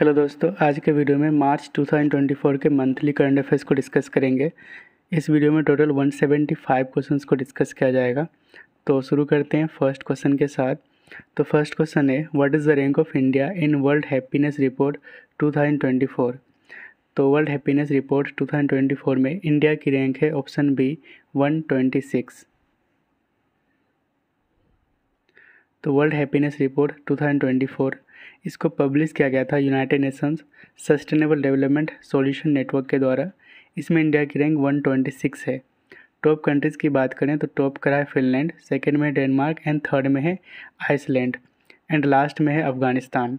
Hello दोस्तों आज के वीडियो में मार्च 2024 के मंथली करंट अफेयर्स को डिस्कस करेंगे इस वीडियो में टोटल 175 क्वेश्चन को डिस्कस किया जाएगा तो शुरू करते हैं फर्स्ट क्वेश्चन के साथ तो फर्स्ट क्वेश्चन है what is the rank of India in world happiness report 2024 तो वर्ल्ड हैप्पीनेस रिपोर्ट टू में इंडिया की रैंक है ऑप्शन बी वन तो वर्ल्ड हैप्पीनेस रिपोर्ट टू इसको पब्लिश किया गया था United Nations Sustainable Development Solution Network के द्वारा इसमें इंडिया की रैंक 126 है टॉप कंट्रीज़ की बात करें तो टॉप करा है फिनलैंड सेकेंड में डेनमार्क एंड थर्ड में है आइसलैंड एंड लास्ट में है अफ़गानिस्तान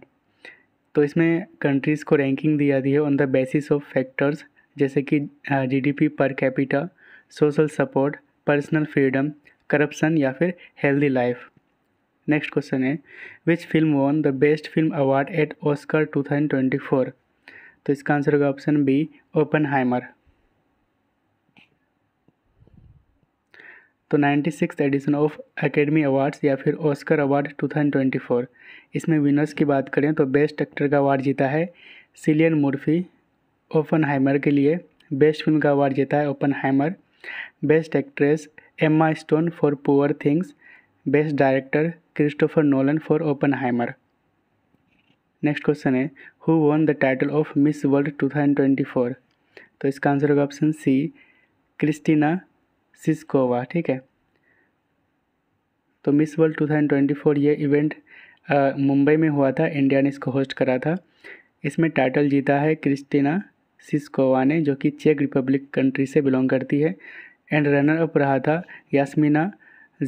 तो इसमें कंट्रीज़ को रैंकिंग दी जाती है on the basis of factors जैसे कि GDP per capita social support personal freedom corruption या फिर हेल्दी लाइफ नेक्स्ट क्वेश्चन है which film won the best film award at Oscar two thousand twenty four तो इसका आंसर होगा option B Oppenheimer तो ninety six edition of Academy Awards या फिर Oscar award two thousand twenty four इसमें winners की बात करें तो बेस्ट एक्टर का अवार्ड जीता है सिलियन मुर्फी ओपन हाइमर के लिए बेस्ट फिल्म का अवार्ड जीता है Oppenheimer best actress Emma Stone for poor things best director Christopher Nolan for Oppenheimer next question है who won the title of Miss World 2024 तो इसका आंसर होगा ऑप्शन सी Christina सिस्कोवा ठीक है तो मिस वर्ल्ड 2024 ये इवेंट मुंबई में हुआ था इंडिया ने इसको होस्ट करा था इसमें टाइटल जीता है क्रिस्टीना सिस्कोवा ने जो कि चेक रिपब्लिक कंट्री से बिलोंग करती है एंड रनर अप रहा था यास्मीना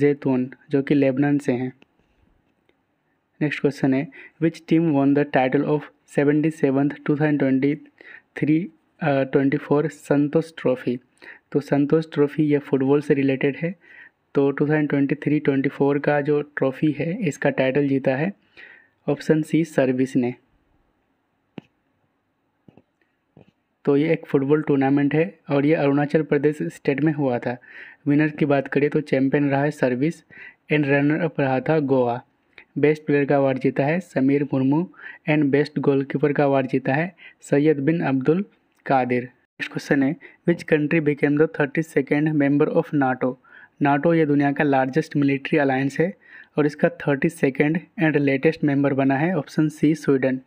जैतून जो कि लेबनान से हैं नेक्स्ट क्वेश्चन है which team won the title of seventy seventh two thousand twenty three twenty four Santosh trophy तो संतोष ट्रॉफी यह फुटबॉल से रिलेटेड है तो two thousand twenty three twenty four का जो ट्रॉफी है इसका टाइटल जीता है ऑप्शन सी सर्विस ने तो ये एक फुटबॉल टूर्नामेंट है और ये अरुणाचल प्रदेश स्टेट में हुआ था विनर की बात करें तो चैंपियन रहा है सर्विस एंड रनर अप रहा था गोवा बेस्ट प्लेयर का अवार्ड जीता है Sameer Murmu and best goalkeeper का अवार्ड जीता है सैयद बिन अब्दुल कादिर नेक्स्ट क्वेश्चन है which country became the thirty second member of NATO NATO ये दुनिया का लार्जेस्ट मिलिट्री अलायंस है और इसका thirty second and latest member बना है ऑप्शन सी स्वीडन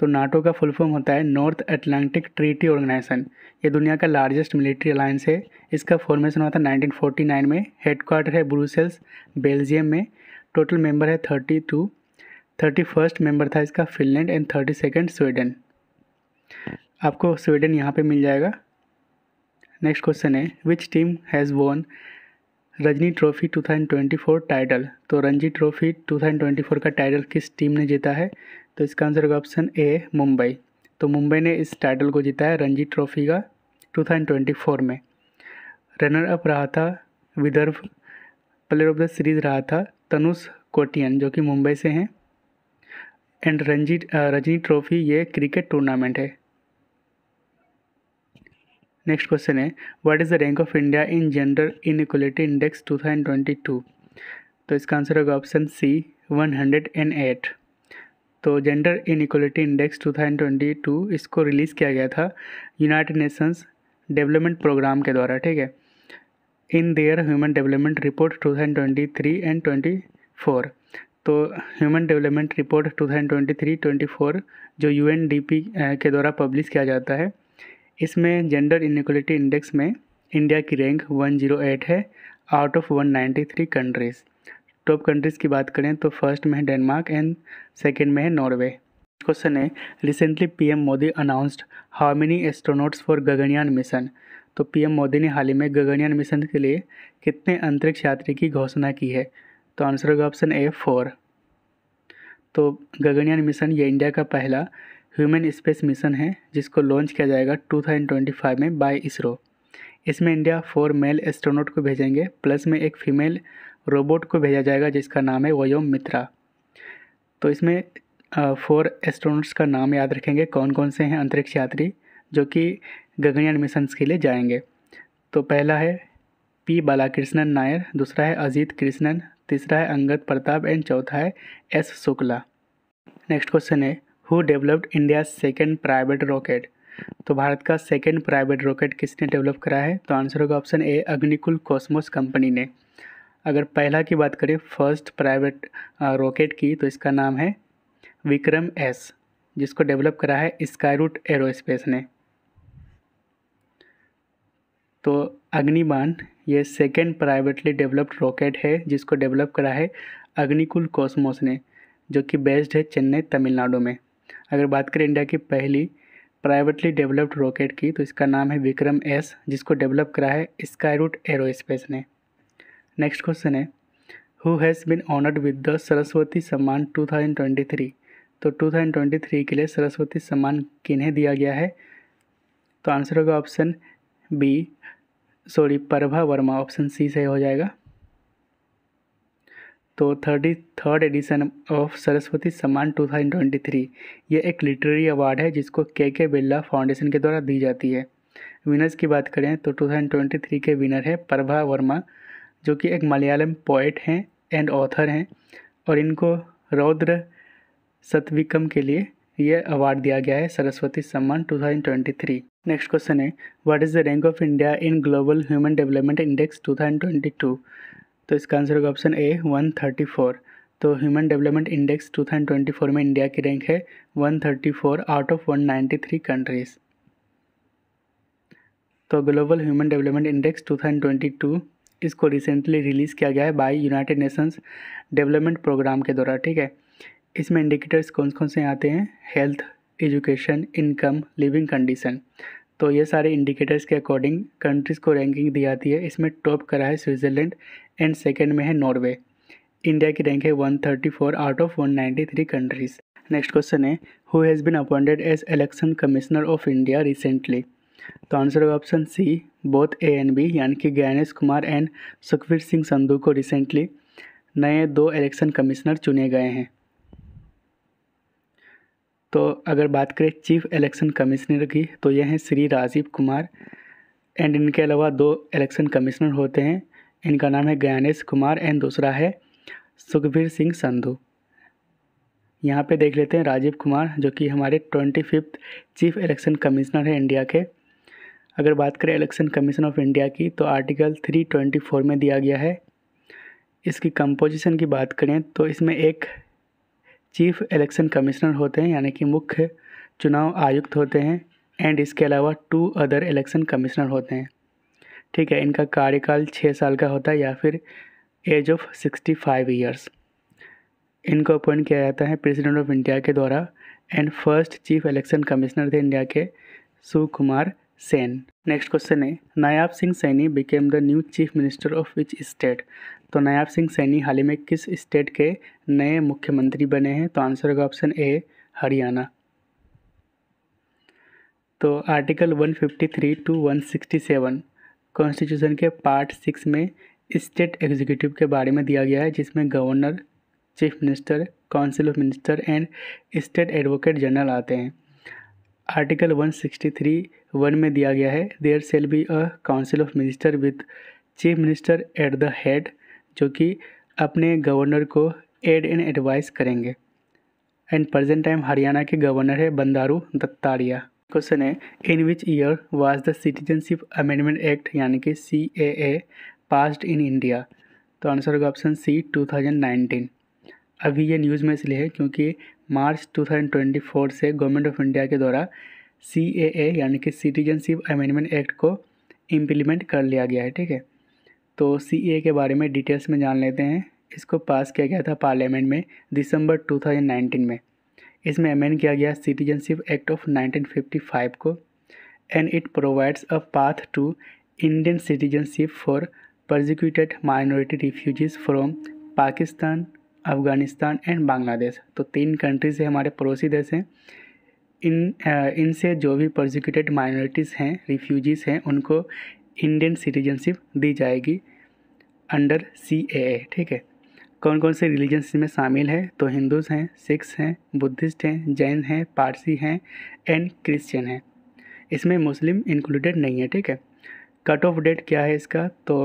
तो नाटो का फुल फॉर्म होता है नॉर्थ अटलांटिक ट्रीटी ऑर्गेनाइजेशन ये दुनिया का लार्जेस्ट मिलिट्री अलायंस है इसका फॉर्मेशन हुआ था 1949 में हेडक्वार्टर है ब्रूसेल्स बेल्जियम में टोटल मेंबर है thirty two thirty first member था इसका Finland and thirty second Sweden आपको स्वीडन यहाँ पर मिल जाएगा नेक्स्ट क्वेश्चन है विच टीम हैज़ वोन रजनी ट्रॉफी 2024 टाइटल तो रणजी ट्रॉफी 2024 का टाइटल किस टीम ने जीता है तो इसका आंसर होगा ऑप्शन ए मुंबई तो मुंबई ने इस टाइटल को जीता है रणजी ट्रॉफी का 2024 में रनर अप रहा था Vidarbha player of the series रहा था तनुष कोटियन जो कि मुंबई से हैं एंड रणजी रजनी ट्रॉफी ये क्रिकेट टूर्नामेंट है नेक्स्ट क्वेश्चन है what is the rank of India in gender in index 2022 तो इसका आंसर होगा option C one hundred and eight तो जेंडर इनिक्वलिटी इंडेक्स 2022 इसको रिलीज़ किया गया था यूनाइटेड नेशंस डेवलपमेंट प्रोग्राम के द्वारा ठीक है in their human development report 2023 and 24 तो ह्यूमन डेवलपमेंट रिपोर्ट 2023 24 जो यूएनडीपी eh, के द्वारा पब्लिश किया जाता है इसमें जेंडर इनिक्वलिटी इंडेक्स में इंडिया की रैंक 108 है out of 193 countries top countries की बात करें तो फर्स्ट में है डेनमार्क एंड सेकेंड में है नॉर्वे क्वेश्चन है recently PM Modi announced how many astronauts for Gaganyaan mission तो पीएम मोदी ने हाल ही में गगनयान मिशन के लिए कितने अंतरिक्ष यात्री की घोषणा की है तो आंसर होगा ऑप्शन ए फोर तो गगनयान मिशन ये इंडिया का पहला ह्यूमन स्पेस मिशन है जिसको लॉन्च किया जाएगा 2025 में बाय इसरो इसमें इंडिया फोर मेल एस्ट्रोनॉट को भेजेंगे प्लस में एक फीमेल रोबोट को भेजा जाएगा जिसका नाम है वयोम मित्रा तो इसमें फोर एस्ट्रोनट्स का नाम याद रखेंगे कौन कौन से हैं अंतरिक्ष यात्री जो कि गगनयान मिशंस के लिए जाएंगे तो पहला है पी बालाकृष्णन नायर दूसरा है अजीत कृष्णन तीसरा है अंगद प्रताप एंड चौथा है एस शुक्ला नेक्स्ट क्वेश्चन है who developed India second private rocket तो भारत का सेकेंड प्राइवेट रॉकेट किसने डेवलप करा है तो आंसर होगा option A Agnikul Cosmos company ने अगर पहला की बात करें फर्स्ट प्राइवेट रॉकेट की तो इसका नाम है विक्रम एस जिसको डेवलप करा है स्काईरूट एरोस्पेस ने तो अग्निबान ये सेकेंड प्राइवेटली डेवलप्ड रॉकेट है जिसको डेवलप करा है अग्निकुल कॉस्मोस ने जो कि बेस्ड है चेन्नई तमिलनाडु में अगर बात करें इंडिया की पहली प्राइवेटली डेवलप्ड रॉकेट की तो इसका नाम है विक्रम एस जिसको डेवलप करा है स्काईरूट एरोस्पेस ने नेक्स्ट क्वेश्चन है who has been honoured with the Saraswati Samman 2023 तो 2023 के लिए सरस्वती सम्मान किन्हें दिया गया है तो आंसर होगा option B sorry Prabha Varma option C सही हो जाएगा तो thirty third edition of Saraswati Samman 2023 ये एक लिटरेरी अवार्ड है जिसको के के बिरला फाउंडेशन के द्वारा दी जाती है विनर्स की बात करें तो 2023 के विनर है प्रभा वर्मा जो कि एक मलयालम पोइट हैं एंड ऑथर हैं और इनको रौद्र सतविकम के लिए यह अवार्ड दिया गया है सरस्वती सम्मान 2023 नेक्स्ट क्वेश्चन है what is the rank of India in global human development index 2022 तो इसका आंसर होगा ऑप्शन ए 134 तो ह्यूमन डेवलपमेंट इंडेक्स 2024 में इंडिया की रैंक है 134 आउट ऑफ 193 कंट्रीज़ तो ग्लोबल ह्यूमन डेवलपमेंट इंडेक्स 2022 इसको रिसेंटली रिलीज़ किया गया है by United Nations development programme के द्वारा ठीक है इसमें इंडिकेटर्स कौन कौन से आते हैं health education income living condition तो ये सारे इंडिकेटर्स के अकॉर्डिंग कंट्रीज़ को रैंकिंग दी जाती है इसमें टॉप करा है स्विट्ज़रलैंड एंड सेकेंड में है नॉर्वे इंडिया की रैंक है one out of one countries next question है who has been appointed as election commissioner of India recently तो आंसर होगा option C both A and B यानी कि ज्ञानेश कुमार एंड सुखवीर सिंह संधू को रिसेंटली नए दो इलेक्शन कमिश्नर चुने गए हैं तो अगर बात करें चीफ इलेक्शन कमिश्नर की तो यह हैं श्री राजीव कुमार एंड इनके अलावा दो इलेक्शन कमिश्नर होते हैं इनका नाम है ज्ञानेश कुमार एंड दूसरा है सुखबीर सिंह संधू यहाँ पे देख लेते हैं राजीव कुमार जो कि हमारे twenty fifth chief election commissioner हैं इंडिया के अगर बात करें इलेक्शन कमीशन ऑफ इंडिया की तो आर्टिकल 324 में दिया गया है इसकी कंपोजिशन की बात करें तो इसमें एक चीफ इलेक्शन कमिश्नर होते हैं यानी कि मुख्य चुनाव आयुक्त होते हैं एंड इसके अलावा टू अदर इलेक्शन कमिश्नर होते हैं ठीक है इनका कार्यकाल छः साल का होता है या फिर age of sixty five years इनको अपॉइंट किया जाता है प्रेसिडेंट ऑफ इंडिया के द्वारा and first chief election commissioner थे इंडिया के सुकुमार सेन नेक्स्ट क्वेश्चन है Nayab Singh Saini became the new chief minister of which state तो नायाब सिंह सैनी हाल ही में किस स्टेट के नए मुख्यमंत्री बने हैं तो आंसर होगा ऑप्शन ए हरियाणा तो आर्टिकल 153 टू 167 कॉन्स्टिट्यूशन के पार्ट सिक्स में स्टेट एग्जीक्यूटिव के बारे में दिया गया है जिसमें governor chief minister council of minister and state advocate general आते हैं आर्टिकल 163 वन में दिया गया है there shall be a council of minister with chief minister at the head जो कि अपने गवर्नर को एड एंड एडवाइस करेंगे एंड प्रजेंट टाइम हरियाणा के गवर्नर है बंदारू दत्ताड़िया क्वेश्चन है in which year was the citizenship amendment act यानी कि C A A passed in India तो आंसर होगा option C two thousand nineteen अभी ये न्यूज़ में इसलिए है क्योंकि मार्च 2024 से गवर्नमेंट ऑफ इंडिया के द्वारा सी यानी कि सिटीजनशिप अमेंडमेंट एक्ट को इम्प्लीमेंट कर लिया गया है ठीक है तो सी के बारे में डिटेल्स में जान लेते हैं इसको पास किया गया था पार्लियामेंट में दिसंबर 2019 में इसमें अमेंड किया गया सिटीजनशिप एक्ट ऑफ 1955 को and it provides a path to Indian citizenship for prosecuted minority refugees from Pakistan Afghanistan and Bangladesh तो तीन कंट्री से हमारे पड़ोसी देश हैं इन इनसे जो भी प्रोजिक्यूटेड माइनॉरिटीज़ हैं रिफ्यूजीज़ हैं उनको इंडियन सिटीजनशिप दी जाएगी अंडर सी ए ठीक है कौन कौन से रिलीजन इसमें शामिल है तो हिंदूज हैं सिख्स हैं बुद्धिस्ट हैं जैन हैं पारसी हैं एंड क्रिश्चियन हैं इसमें मुस्लिम इंक्लूडेड नहीं है ठीक है कट ऑफ डेट क्या है इसका तो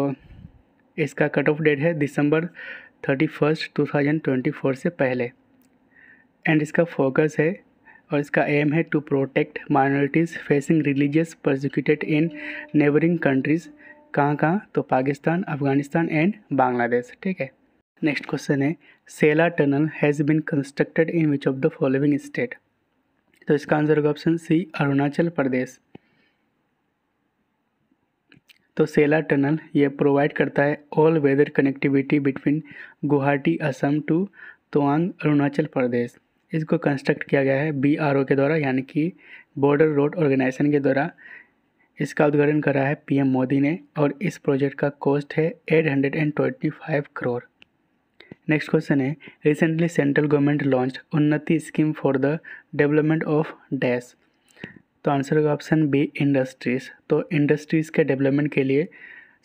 इसका कट ऑफ डेट है December thirty first two thousand twenty four से पहले एंड इसका फोकस है और इसका एम है to protect minorities facing religious prosecuted in neighbouring countries कहाँ कहाँ तो पाकिस्तान अफगानिस्तान एंड बांग्लादेश ठीक है नेक्स्ट क्वेश्चन है Sela tunnel has been constructed in which of the following state तो इसका आंसर होगा ऑप्शन सी अरुणाचल प्रदेश तो सेला टनल ये प्रोवाइड करता है all weather connectivity between Guwahati Assam to Tawang Arunachal Pradesh इसको कंस्ट्रक्ट किया गया है बी के द्वारा यानी कि बॉर्डर रोड ऑर्गेनाइजेशन के द्वारा इसका उद्घाटन करा है पीएम मोदी ने और इस प्रोजेक्ट का कॉस्ट है 825 करोड़ नेक्स्ट क्वेश्चन है recently central government launch Unnati scheme for the development of dash तो आंसर होगा ऑप्शन बी इंडस्ट्रीज़ तो इंडस्ट्रीज़ के डेवलपमेंट के लिए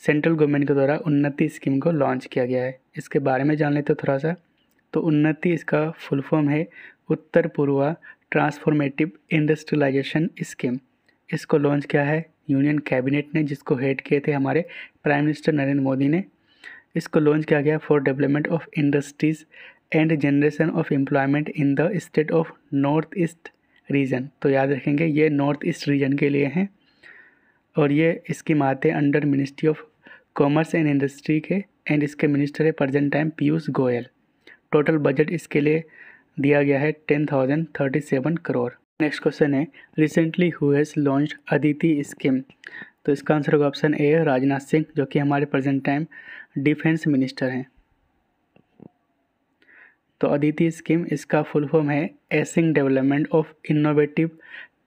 सेंट्रल गवर्नमेंट के द्वारा उन्नति स्कीम को लॉन्च किया गया है इसके बारे में जान लेते थोड़ा सा तो उन्नति इसका फुल फॉर्म है Uttar Purva transformative industrialisation scheme इसको लॉन्च किया है यूनियन कैबिनेट ने जिसको हेड किए थे हमारे प्राइम मिनिस्टर नरेंद्र मोदी ने इसको लॉन्च किया गया for development of industries and generation of employment in the state of north east region तो याद रखेंगे ये नॉर्थ ईस्ट रीजन के लिए हैं और ये इसकी माते under ministry of commerce and industry के एंड इसके मिनिस्टर है present time Piyush Goyal total budget इसके लिए दिया गया है ten thousand thirty seven crore next question है recently who has launch Aditi scheme तो इसका आंसर होगा ऑप्शन ए राजनाथ सिंह जो कि हमारे प्रेजेंट टाइम डिफेंस मिनिस्टर हैं तो अदिति स्कीम इसका फुल फॉर्म है acing development of innovative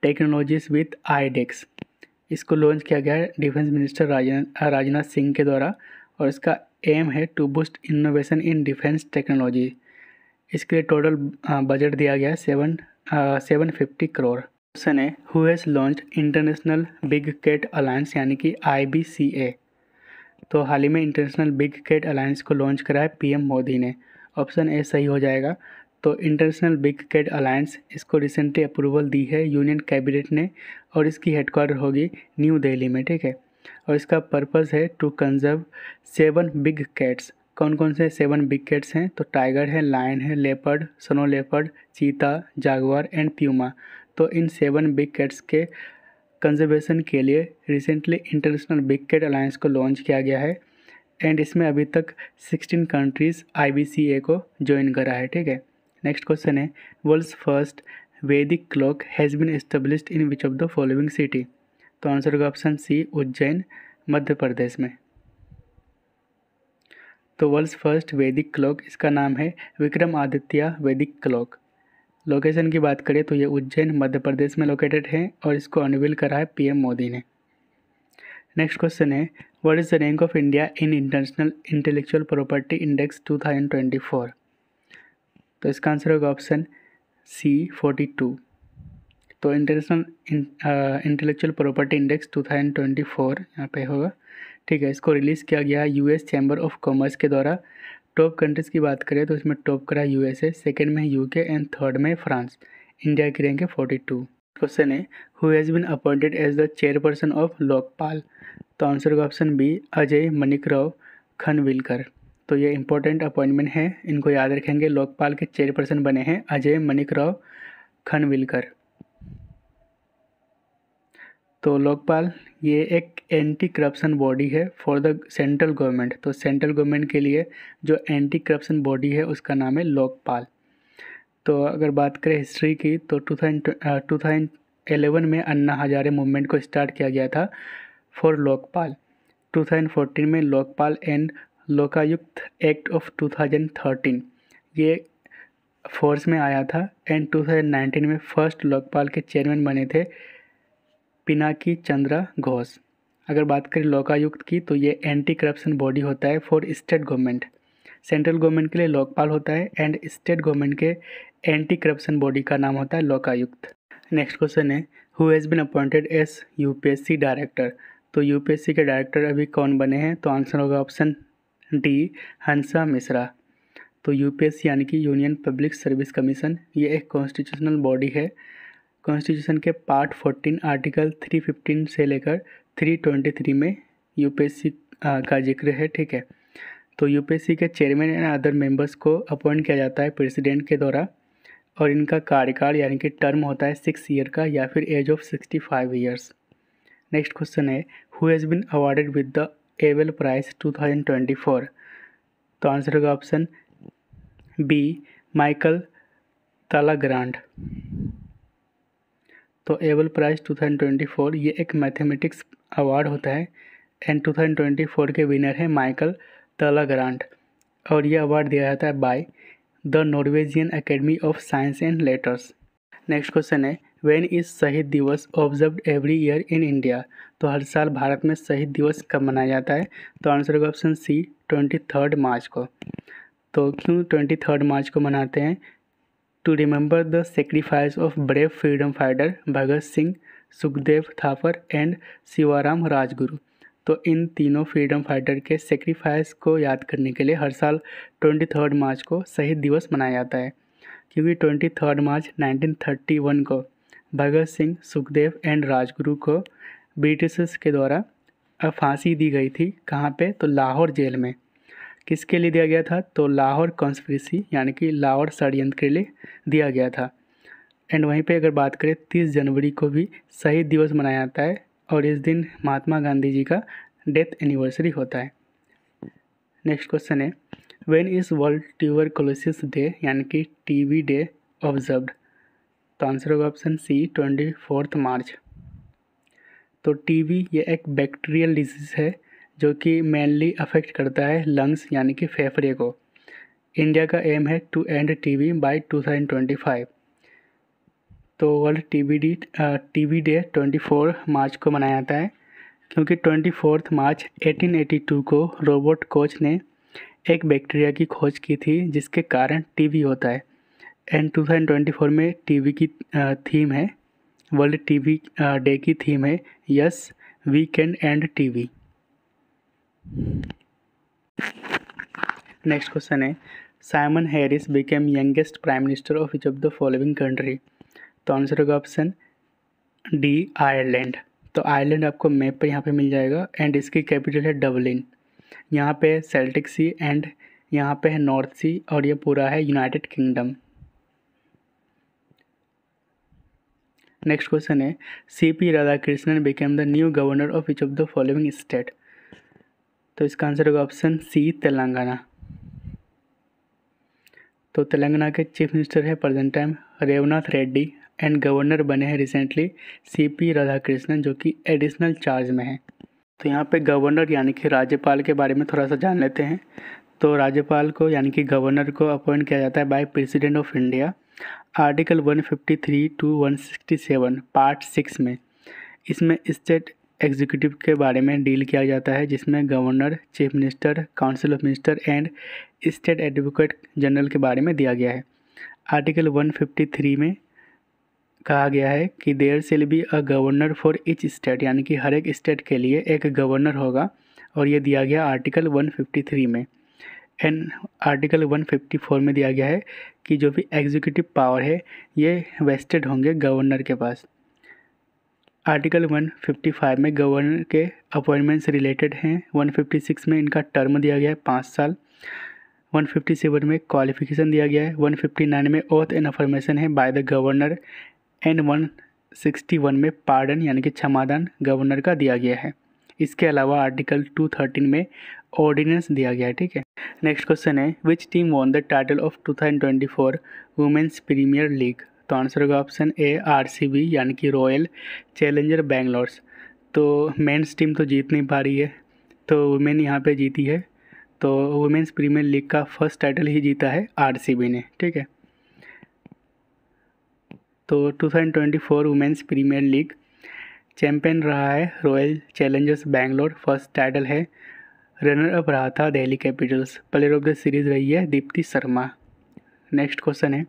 technologies with iDEX इसको लॉन्च किया गया है डिफेंस मिनिस्टर राजनाथ सिंह के द्वारा और इसका एम है to boost innovation in defence technology इसके लिए टोटल बजट दिया गया है seven seven fifty crore question है who has launch international big cat alliance यानी कि आई तो हाल ही में इंटरनेशनल बिग कैट अलायंस को लॉन्च करा है पीएम मोदी ने ऑप्शन ए सही हो जाएगा तो इंटरनेशनल बिग कैड अलायंस इसको रिसेंटली अप्रूवल दी है यूनियन कैबिनेट ने और इसकी हेडक्वार्टर होगी न्यू दिल्ली में ठीक है और इसका पर्पस है to conserve seven big cats कौन कौन से सेवन बिग कैट्स हैं तो टाइगर है लायन है लेपर्ड सनो लेपर्ड चीता जागवर एंड प्यूमा तो इन सेवन बिग कैट्स के कंजर्वेशन के लिए recently international big cat alliance को लॉन्च किया गया है एंड इसमें अभी तक सिक्सटीन कंट्रीज़ आई को ज्वाइन करा है ठीक है नेक्स्ट क्वेश्चन है world's first Vedic clock has been established in which of the following city तो आंसर होगा ऑप्शन सी उज्जैन मध्य प्रदेश में तो वर्ल्ड्स फर्स्ट वैदिक क्लॉक इसका नाम है विक्रम आदित्य वैदिक क्लॉक लोकेशन की बात करें तो ये उज्जैन मध्य प्रदेश में लोकेटेड है और इसको अनवील करा है पीएम मोदी ने नेक्स्ट क्वेश्चन है What is the rank of India in International Intellectual Property Index 2024? तो इसका आंसर होगा ऑप्शन सी 42 तो इंटरनेशनल इंटेलेक्चुअल प्रॉपर्टी इंडेक्स 2024 यहाँ पे होगा ठीक है इसको रिलीज़ किया गया यूएस चैम्बर ऑफ कॉमर्स के द्वारा टॉप कंट्रीज़ की बात करें तो इसमें टॉप करा यू ए सेकेंड में यूके एंड थर्ड में फ्रांस इंडिया की रैंक है टू क्वेश्चन है who has been appointed as the chairperson of Lokpal तो आंसर का ऑप्शन बी अजय मनिक राव खनविलकर तो ये इंपॉर्टेंट अपॉइंटमेंट है इनको याद रखेंगे लोकपाल के चेयरपर्सन बने हैं अजय मनिक राव खनविलकर तो लोकपाल ये एक एंटी करप्शन बॉडी है फॉर द सेंट्रल गवर्नमेंट तो सेंट्रल गवर्नमेंट के लिए जो एंटी करप्शन बॉडी है उसका नाम है लोकपाल तो अगर बात करें हिस्ट्री की तो two thousand two thousand eleven में अन्ना हजारे मूवमेंट को स्टार्ट किया गया था फॉर लोकपाल 2014 में Lokpal and Lokayukta act of 2013 ये फोर्स में आया था एंड 2019 में फर्स्ट लोकपाल के चेयरमैन बने थे पिनाकी चंद्रा घोष अगर बात करें लोकायुक्त की तो ये एंटी करप्शन बॉडी होता है for state government central government के लिए लोकपाल होता है एंड स्टेट गवर्नमेंट के एंटी करप्शन बॉडी का नाम होता है लोकायुक्त नेक्स्ट क्वेश्चन है who has been appointed as U director तो यूपीएससी के डायरेक्टर अभी कौन बने हैं तो आंसर होगा ऑप्शन डी हंसा मिश्रा तो यूपीएससी यानी कि यूनियन पब्लिक सर्विस कमीशन ये एक कॉन्स्टिट्यूशनल बॉडी है कॉन्स्टिट्यूशन के part fourteen article three fifteen से लेकर थ्री ट्वेंटी थ्री में यू का जिक्र है ठीक है तो यू के चेयरमैन एंड अदर मेंबर्स को अपॉइंट किया जाता है प्रेसिडेंट के द्वारा और इनका कार्यकाल यानी कि टर्म होता है सिक्स ईयर का या फिर age of sixty five years next question है who has been awarded with the Abel prize 2024 तो आंसर होगा ऑप्शन बी माइकल ग्रांड तो एवल प्राइज 2024 ये एक मैथमेटिक्स अवार्ड होता है एंड 2024 के विनर हैं माइकल तलाग्रांड और ये अवार्ड दिया जाता है by the Norwegian academy of science and letters next question है when is Shaheed Diwas observe every year in India तो हर साल भारत में शहीद दिवस कब मनाया जाता है तो आंसर होगा option C twenty third March को तो क्यों ट्वेंटी थर्ड मार्च को मनाते हैं to remember the sacrifice of brave freedom fighter Bhagat Singh Sukhdev Thapar and Shivaram Rajguru तो इन तीनों फ्रीडम फाइटर के सेक्रीफाइस को याद करने के लिए हर साल ट्वेंटी थर्ड मार्च को शहीद दिवस मनाया जाता है क्योंकि twenty third March nineteen thirty one को भगत सिंह सुखदेव एंड राजगुरु को ब्रिटिशर्स के द्वारा फांसी दी गई थी कहाँ पे तो लाहौर जेल में किसके लिए दिया गया था तो लाहौर कॉन्स्परेसी यानी कि लाहौर षडयंत्र के लिए दिया गया था एंड वहीं पे अगर बात करें तीस जनवरी को भी शहीद दिवस मनाया जाता है और इस दिन महात्मा गांधी जी का डेथ एनिवर्सरी होता है नेक्स्ट क्वेश्चन है when is world tuber day यानी कि टी डे ऑब्जर्व्ड तो आंसर होगा option C twenty fourth March तो टीबी ये एक बैक्टीरियल डिजीज़ है जो कि मेनली अफेक्ट करता है लंग्स यानी कि फेफड़े को इंडिया का एम है टू एंड टीबी बाय 2025 तो world V D V day 24 March को मनाया जाता है क्योंकि ट्वेंटी फोर्थ मार्च 1882 को रोबोट कोच ने एक बैक्टीरिया की खोज की थी जिसके कारण टीबी होता है and two thousand twenty four में टीवी की थीम है वर्ल्ड टीवी डे की थीम है yes we can and TV next question है Simon Harris became youngest prime minister of each of the following country तो answer होगा option D Ireland तो Ireland आपको मैप पर यहाँ पे मिल जाएगा एंड इसकी कैपिटल है डबलिन यहाँ पे सेल्टिक सी एंड यहाँ पे है नॉर्थ सी और ये पूरा है यूनाइटेड किंगडम नेक्स्ट क्वेश्चन है C P Radhakrishnan became the new governor of each of the following state तो इसका आंसर होगा ऑप्शन सी तेलंगाना तो तेलंगाना के चीफ मिनिस्टर है present time Revanth Reddy and governor बने हैं रिसेंटली सी पी राधाकृष्णन जो कि एडिशनल चार्ज में है तो यहाँ पे गवर्नर यानी कि राज्यपाल के बारे में थोड़ा सा जान लेते हैं तो राज्यपाल को यानी कि गवर्नर को अपॉइंट किया जाता है by president of India article 153 to 167 part six में इसमें स्टेट एग्जीक्यूटिव के बारे में डील किया जाता है जिसमें governor chief minister council of minister and state advocate general के बारे में दिया गया है आर्टिकल 153 में कहा गया है कि there shall be a governor for each state यानी कि हर एक स्टेट के लिए एक गवर्नर होगा और ये दिया गया आर्टिकल 153 में एंड आर्टिकल 154 में दिया गया है कि जो भी एग्जीक्यूटिव पावर है ये वेस्टेड होंगे गवर्नर के पास आर्टिकल 155 में गवर्नर के अपॉइंटमेंट्स रिलेटेड हैं 156 में इनका टर्म दिया गया है पाँच साल 157 में क्वालिफिकेशन दिया गया है 159 में ओथ एंड अफॉर्मेशन है बाय द गवर्नर एंड 161 में पार्डन यानी कि क्षमादान गवर्नर का दिया गया है इसके अलावा आर्टिकल 213 में ऑर्डिनेंस दिया गया है ठीक है नेक्स्ट क्वेश्चन है which team won the title of four women's premier league तो आंसर होगा ऑप्शन ए आरसीबी यानी कि रॉयल चैलेंजर बैंगलोर्स तो मेंस टीम तो जीत नहीं पा रही है तो वुमेन यहाँ पे जीती है तो वुमेन्स प्रीमियर लीग का फर्स्ट टाइटल ही जीता है आरसीबी ने ठीक है तो 2024 वुमेन्स प्रीमियर लीग चैम्पियन रहा है royal challengers Bangalore first title है रनर अप रहा था Delhi capitals player of the series रही है दीप्ति शर्मा नेक्स्ट क्वेश्चन है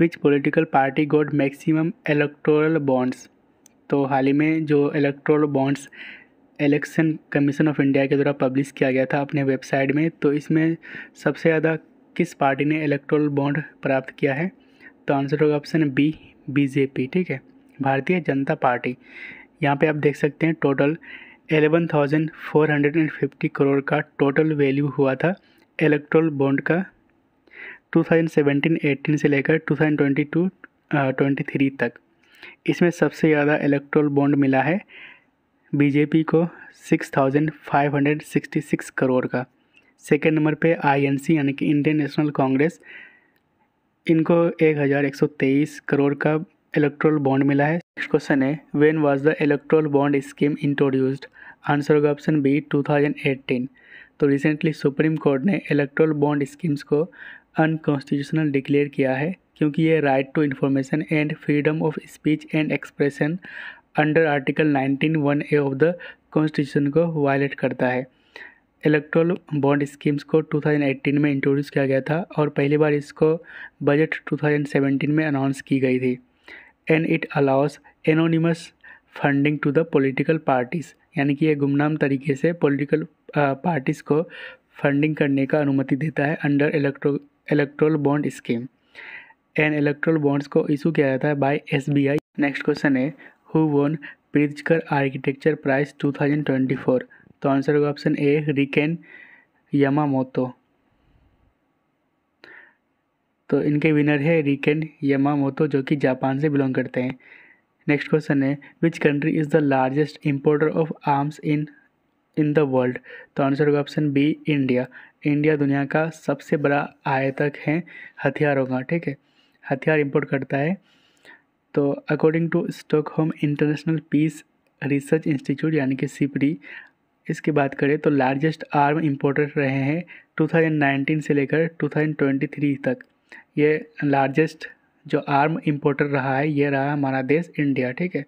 which political party got maximum electoral bonds तो हाल ही में जो electoral bonds election commission of India के द्वारा पब्लिश किया गया था अपने वेबसाइट में तो इसमें सबसे ज़्यादा किस पार्टी ने इलेक्ट्रोल बॉन्ड प्राप्त किया है तो आंसर होगा ऑप्शन बी बीजेपी ठीक है भारतीय जनता पार्टी यहाँ पे आप देख सकते हैं total eleven thousand four hundred and fifty crore का टोटल वैल्यू हुआ था इलेक्ट्रोल बॉन्ड का 2017-18 से लेकर 2022-23 तक इसमें सबसे ज़्यादा इलेक्ट्रोल बॉन्ड मिला है बीजेपी को 6,566 करोड़ का सेकेंड नंबर पे आईएनसी यानी कि इंडियन नेशनल कांग्रेस इनको 1,123 करोड़ का इलेक्ट्रोल बॉन्ड मिला है क्वेश्चन है when was the electoral bond scheme introduced answer होगा ऑप्शन बी 2018 तो रिसेंटली सुप्रीम कोर्ट ने इलेक्ट्रल बॉन्ड स्कीम्स को अनकॉन्स्टिट्यूशनल डिक्लेयर किया है क्योंकि ये right to information and freedom of speech and expression under article nineteen one A of the constitution को violate करता है इलेक्ट्रल बॉन्ड स्कीम्स को 2018 में इंट्रोड्यूस किया गया था और पहली बार इसको बजट 2017 में अनाउंस की गई थी and it allows anonymous funding to the political parties यानी कि यह गुमनाम तरीके से पॉलिटिकल पार्टीज़ को फंडिंग करने का अनुमति देता है under electro electoral bond scheme an electoral bonds को इशू किया जाता है बाय एसबीआई नेक्स्ट क्वेश्चन है who won Pritzker architecture prize 2024 तो आंसर होगा ऑप्शन ए रिकेन यमामोतो तो इनके विनर है रिकेन यमामोतो जो कि जापान से बिलोंग करते हैं नेक्स्ट क्वेश्चन है which country is the largest importer of arms in in the world तो आंसर होगा ऑप्शन बी इंडिया इंडिया दुनिया का सबसे बड़ा आयतक है हथियारों का ठीक है हथियार इंपोर्ट करता है तो according to home international peace research institute यानी कि सिपरी इसकी बात करें तो लार्जेस्ट आर्म इम्पोर्टर रहे हैं 2019 से लेकर 2023 तक ये लार्जेस्ट जो आर्म इम्पोर्टर रहा है ये रहा हमारा देश इंडिया ठीक है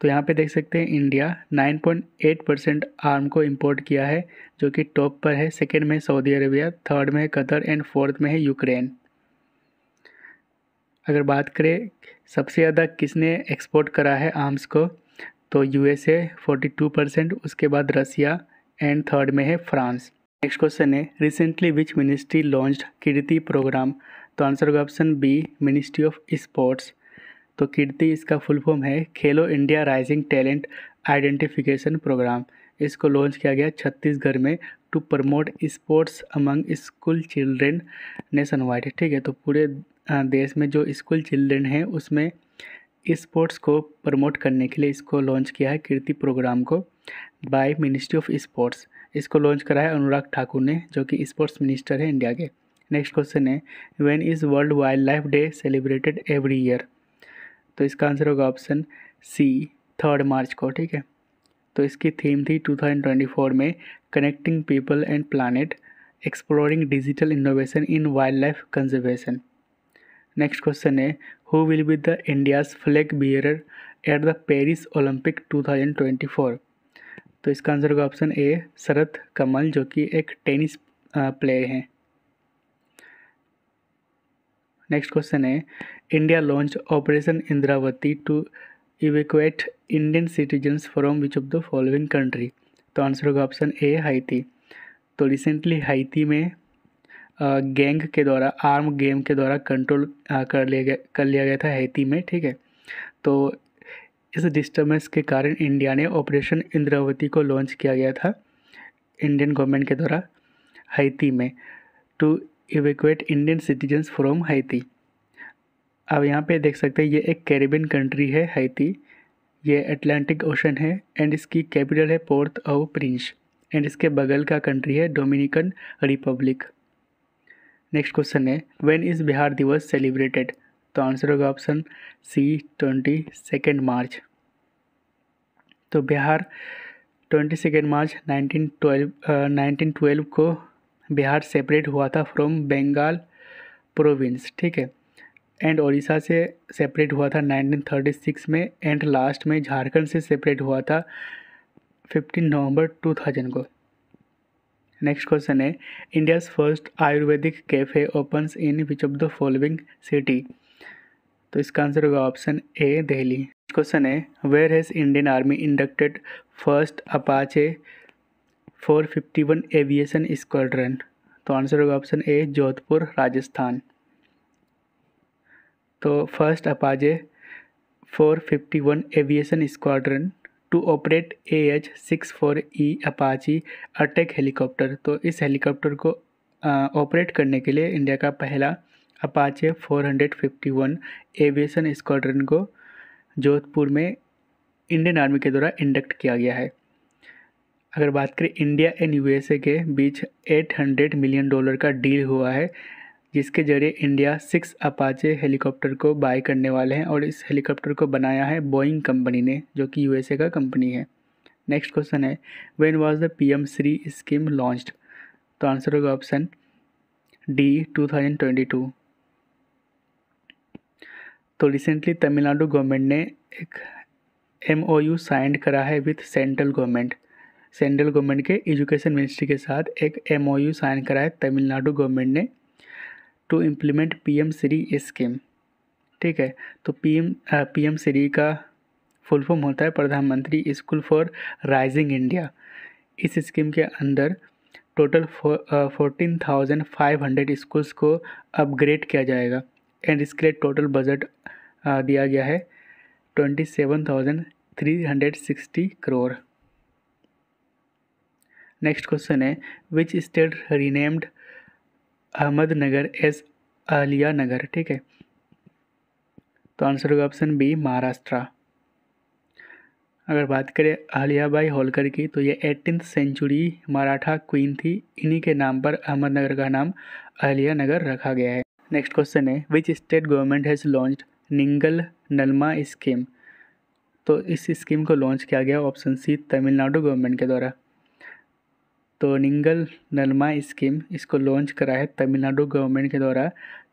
तो यहाँ पे देख सकते हैं इंडिया 9.8 परसेंट आर्म को इंपोर्ट किया है जो कि टॉप पर है सेकेंड में सऊदी अरेबिया थर्ड में कतर एंड फोर्थ में है यूक्रेन अगर बात करें सबसे ज़्यादा किसने एक्सपोर्ट करा है आर्म्स को तो यूएसए 42 परसेंट उसके बाद रसिया एंड थर्ड में है फ्रांस नेक्स्ट क्वेश्चन है recently which ministry launch Kirti program तो आंसर होगा option B ministry of sports तो कीर्ति इसका फुल फॉर्म है Khelo India rising talent identification program इसको लॉन्च किया गया छत्तीसगढ़ में to promote sports among school children nationwide ठीक है तो पूरे देश में जो स्कूल चिल्ड्रेन हैं उसमें स्पोर्ट्स को प्रमोट करने के लिए इसको लॉन्च किया है कीर्ति प्रोग्राम को बाय मिनिस्ट्री ऑफ स्पोर्ट्स इसको लॉन्च करा है अनुराग ठाकुर ने जो कि स्पोर्ट्स मिनिस्टर हैं इंडिया के नेक्स्ट क्वेश्चन है when is world wildlife day celebrated every year तो इसका आंसर होगा ऑप्शन सी थर्ड मार्च को ठीक है तो इसकी थीम थी 2024 में connecting people and planet exploring digital innovation in wildlife conservation next question है who will be the India's flag bearer at the Paris Olympic 2024 तो इसका आंसर होगा ऑप्शन ए शरत कमल जो कि एक टेनिस प्लेयर हैं नेक्स्ट क्वेश्चन है India launch operation Indravati to evacuate Indian citizens from which of the following country तो आंसर होगा ऑप्शन ए हाइती तो रिसेंटली हाइती में गैंग के द्वारा आर्म गेम के द्वारा कंट्रोल कर लिया गया कर लिया गया था हैती में ठीक है तो इस डिस्टर्बेंस के कारण इंडिया ने ऑपरेशन इंद्रावती को लॉन्च किया गया था इंडियन गवर्नमेंट के द्वारा हैती में to evacuate Indian citizens from Haiti अब यहाँ पे देख सकते हैं ये एक कैरिबियन कंट्री है हाइती ये अटलांटिक ओशन है एंड इसकी कैपिटल है पोर्ट ऑफ प्रिंस एंड इसके बगल का कंट्री है डोमिनिकन रिपब्लिक नेक्स्ट क्वेश्चन है when is Bihar Diwas celebrated तो आंसर होगा option C twenty second March तो Bihar twenty second March nineteen twelve nineteen twelve को बिहार सेपरेट हुआ था फ्रॉम बंगाल प्रोविंस ठीक है एंड ओडिशा से सेपरेट हुआ था 1936 में एंड लास्ट में झारखंड से सेपरेट हुआ था 15 नवंबर 2000 को नेक्स्ट क्वेश्चन है India's first ayurvedic cafe opens in which of the following city तो इसका आंसर होगा ऑप्शन ए दिल्ली क्वेश्चन है where has Indian army inducted first Apache four fifty one aviation squadron तो आंसर होगा ऑप्शन ए जोधपुर राजस्थान तो first Apache four fifty one aviation squadron to operate A H six four E Apache attack helicopter तो इस helicopter को operate करने के लिए India का पहला अपाचे 451 एविएशन स्क्वाड्रन को जोधपुर में इंडियन आर्मी के द्वारा इंडक्ट किया गया है अगर बात करें इंडिया एंड यूएसए के बीच 800 मिलियन डॉलर का डील हुआ है जिसके जरिए इंडिया सिक्स अपाचे हेलीकॉप्टर को बाय करने वाले हैं और इस हेलीकॉप्टर को बनाया है बोइंग कंपनी ने जो कि यूएसए का कंपनी है नेक्स्ट क्वेश्चन है when was the P M Shri scheme launch तो आंसर होगा ऑप्शन डी टू तो रिसेंटली तमिलनाडु गवर्नमेंट ने एक एम ओ यू साइंड करा है with central government central government के एजुकेशन मिनिस्ट्री के साथ एक एमओयू साइन करा है तमिलनाडु गवर्नमेंट ने to implement PM Shri scheme ठीक है तो पीएम पीएम श्री का फुल फॉर्म होता है प्रधानमंत्री स्कूल फॉर राइजिंग इंडिया इस स्कीम के अंदर total fourteen thousand five hundred schools को अपग्रेड किया जाएगा एंड इसके लिए टोटल बजट दिया गया है twenty seven thousand three hundred sixty crore next question है which state renamed Ahmednagar as Aliya Nagar ठीक है तो आंसर होगा ऑप्शन बी महाराष्ट्र अगर बात करें बाई होलकर की तो ये एटीन सेंचुरी मराठा क्वीन थी इन्हीं के नाम पर अहमदनगर का नाम अहलिया नगर रखा गया है नेक्स्ट क्वेश्चन है which state government has launch Ningal Nalama scheme तो इस स्कीम को लॉन्च किया गया ऑप्शन सी तमिलनाडु गवर्नमेंट के द्वारा तो निंगल नलमा स्कीम इसको लॉन्च करा है तमिलनाडु गवर्नमेंट के द्वारा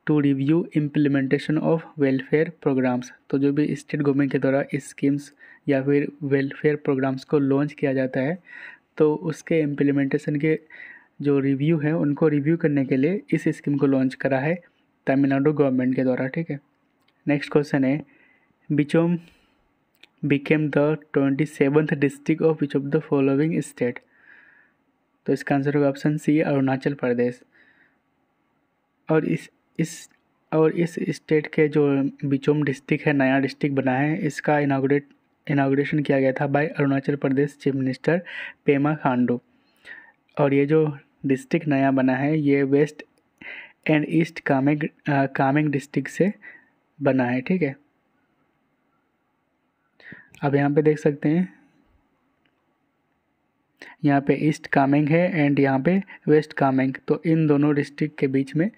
to review implementation of welfare programs तो जो भी स्टेट गवर्नमेंट के द्वारा स्कीम्स या फिर वेलफेयर प्रोग्राम्स को लॉन्च किया जाता है तो उसके इम्प्लीमेंटेशन के जो रिव्यू है उनको रिव्यू करने के लिए इस स्कीम को लॉन्च करा है तमिलनाडु गवर्नमेंट के द्वारा ठीक है नेक्स्ट क्वेश्चन है Bichom became the twenty seventh district of which of the following state तो इसका आंसर होगा ऑप्शन सी अरुणाचल प्रदेश और इस इस और इस स्टेट के जो बिचोम डिस्ट्रिक्ट है नया डिस्ट्रिक्ट बना है इसका इनाग्रेट इनाग्रेशन किया गया था by Arunachal Pradesh chief minister Pema Khandu और ये जो डिस्ट्रिक्ट नया बना है ये west and east Kameng Kameng district से बना है ठीक है अब यहाँ पे देख सकते हैं यहाँ पे ईस्ट कामेंग है एंड यहाँ पे वेस्ट कामेंग तो इन दोनों डिस्ट्रिक्ट के बीच में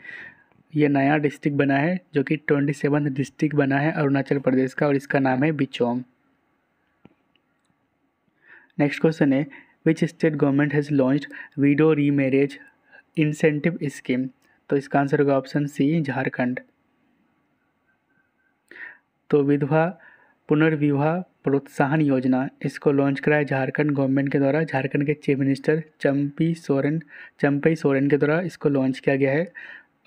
ये नया डिस्ट्रिक्ट बना है जो कि ट्वेंटी सेवन डिस्ट्रिक्ट बना है अरुणाचल प्रदेश का और इसका नाम है बिचोंग नेक्स्ट क्वेश्चन है which state government has launch widow re incentive scheme तो इसका आंसर होगा ऑप्शन सी झारखंड तो विधवा पुनर्विवाह प्रोत्साहन योजना इसको लॉन्च कराया झारखंड गवर्नमेंट के द्वारा झारखंड के चीफ मिनिस्टर चंपी सोरेन चंपई सोरेन के द्वारा इसको लॉन्च किया गया है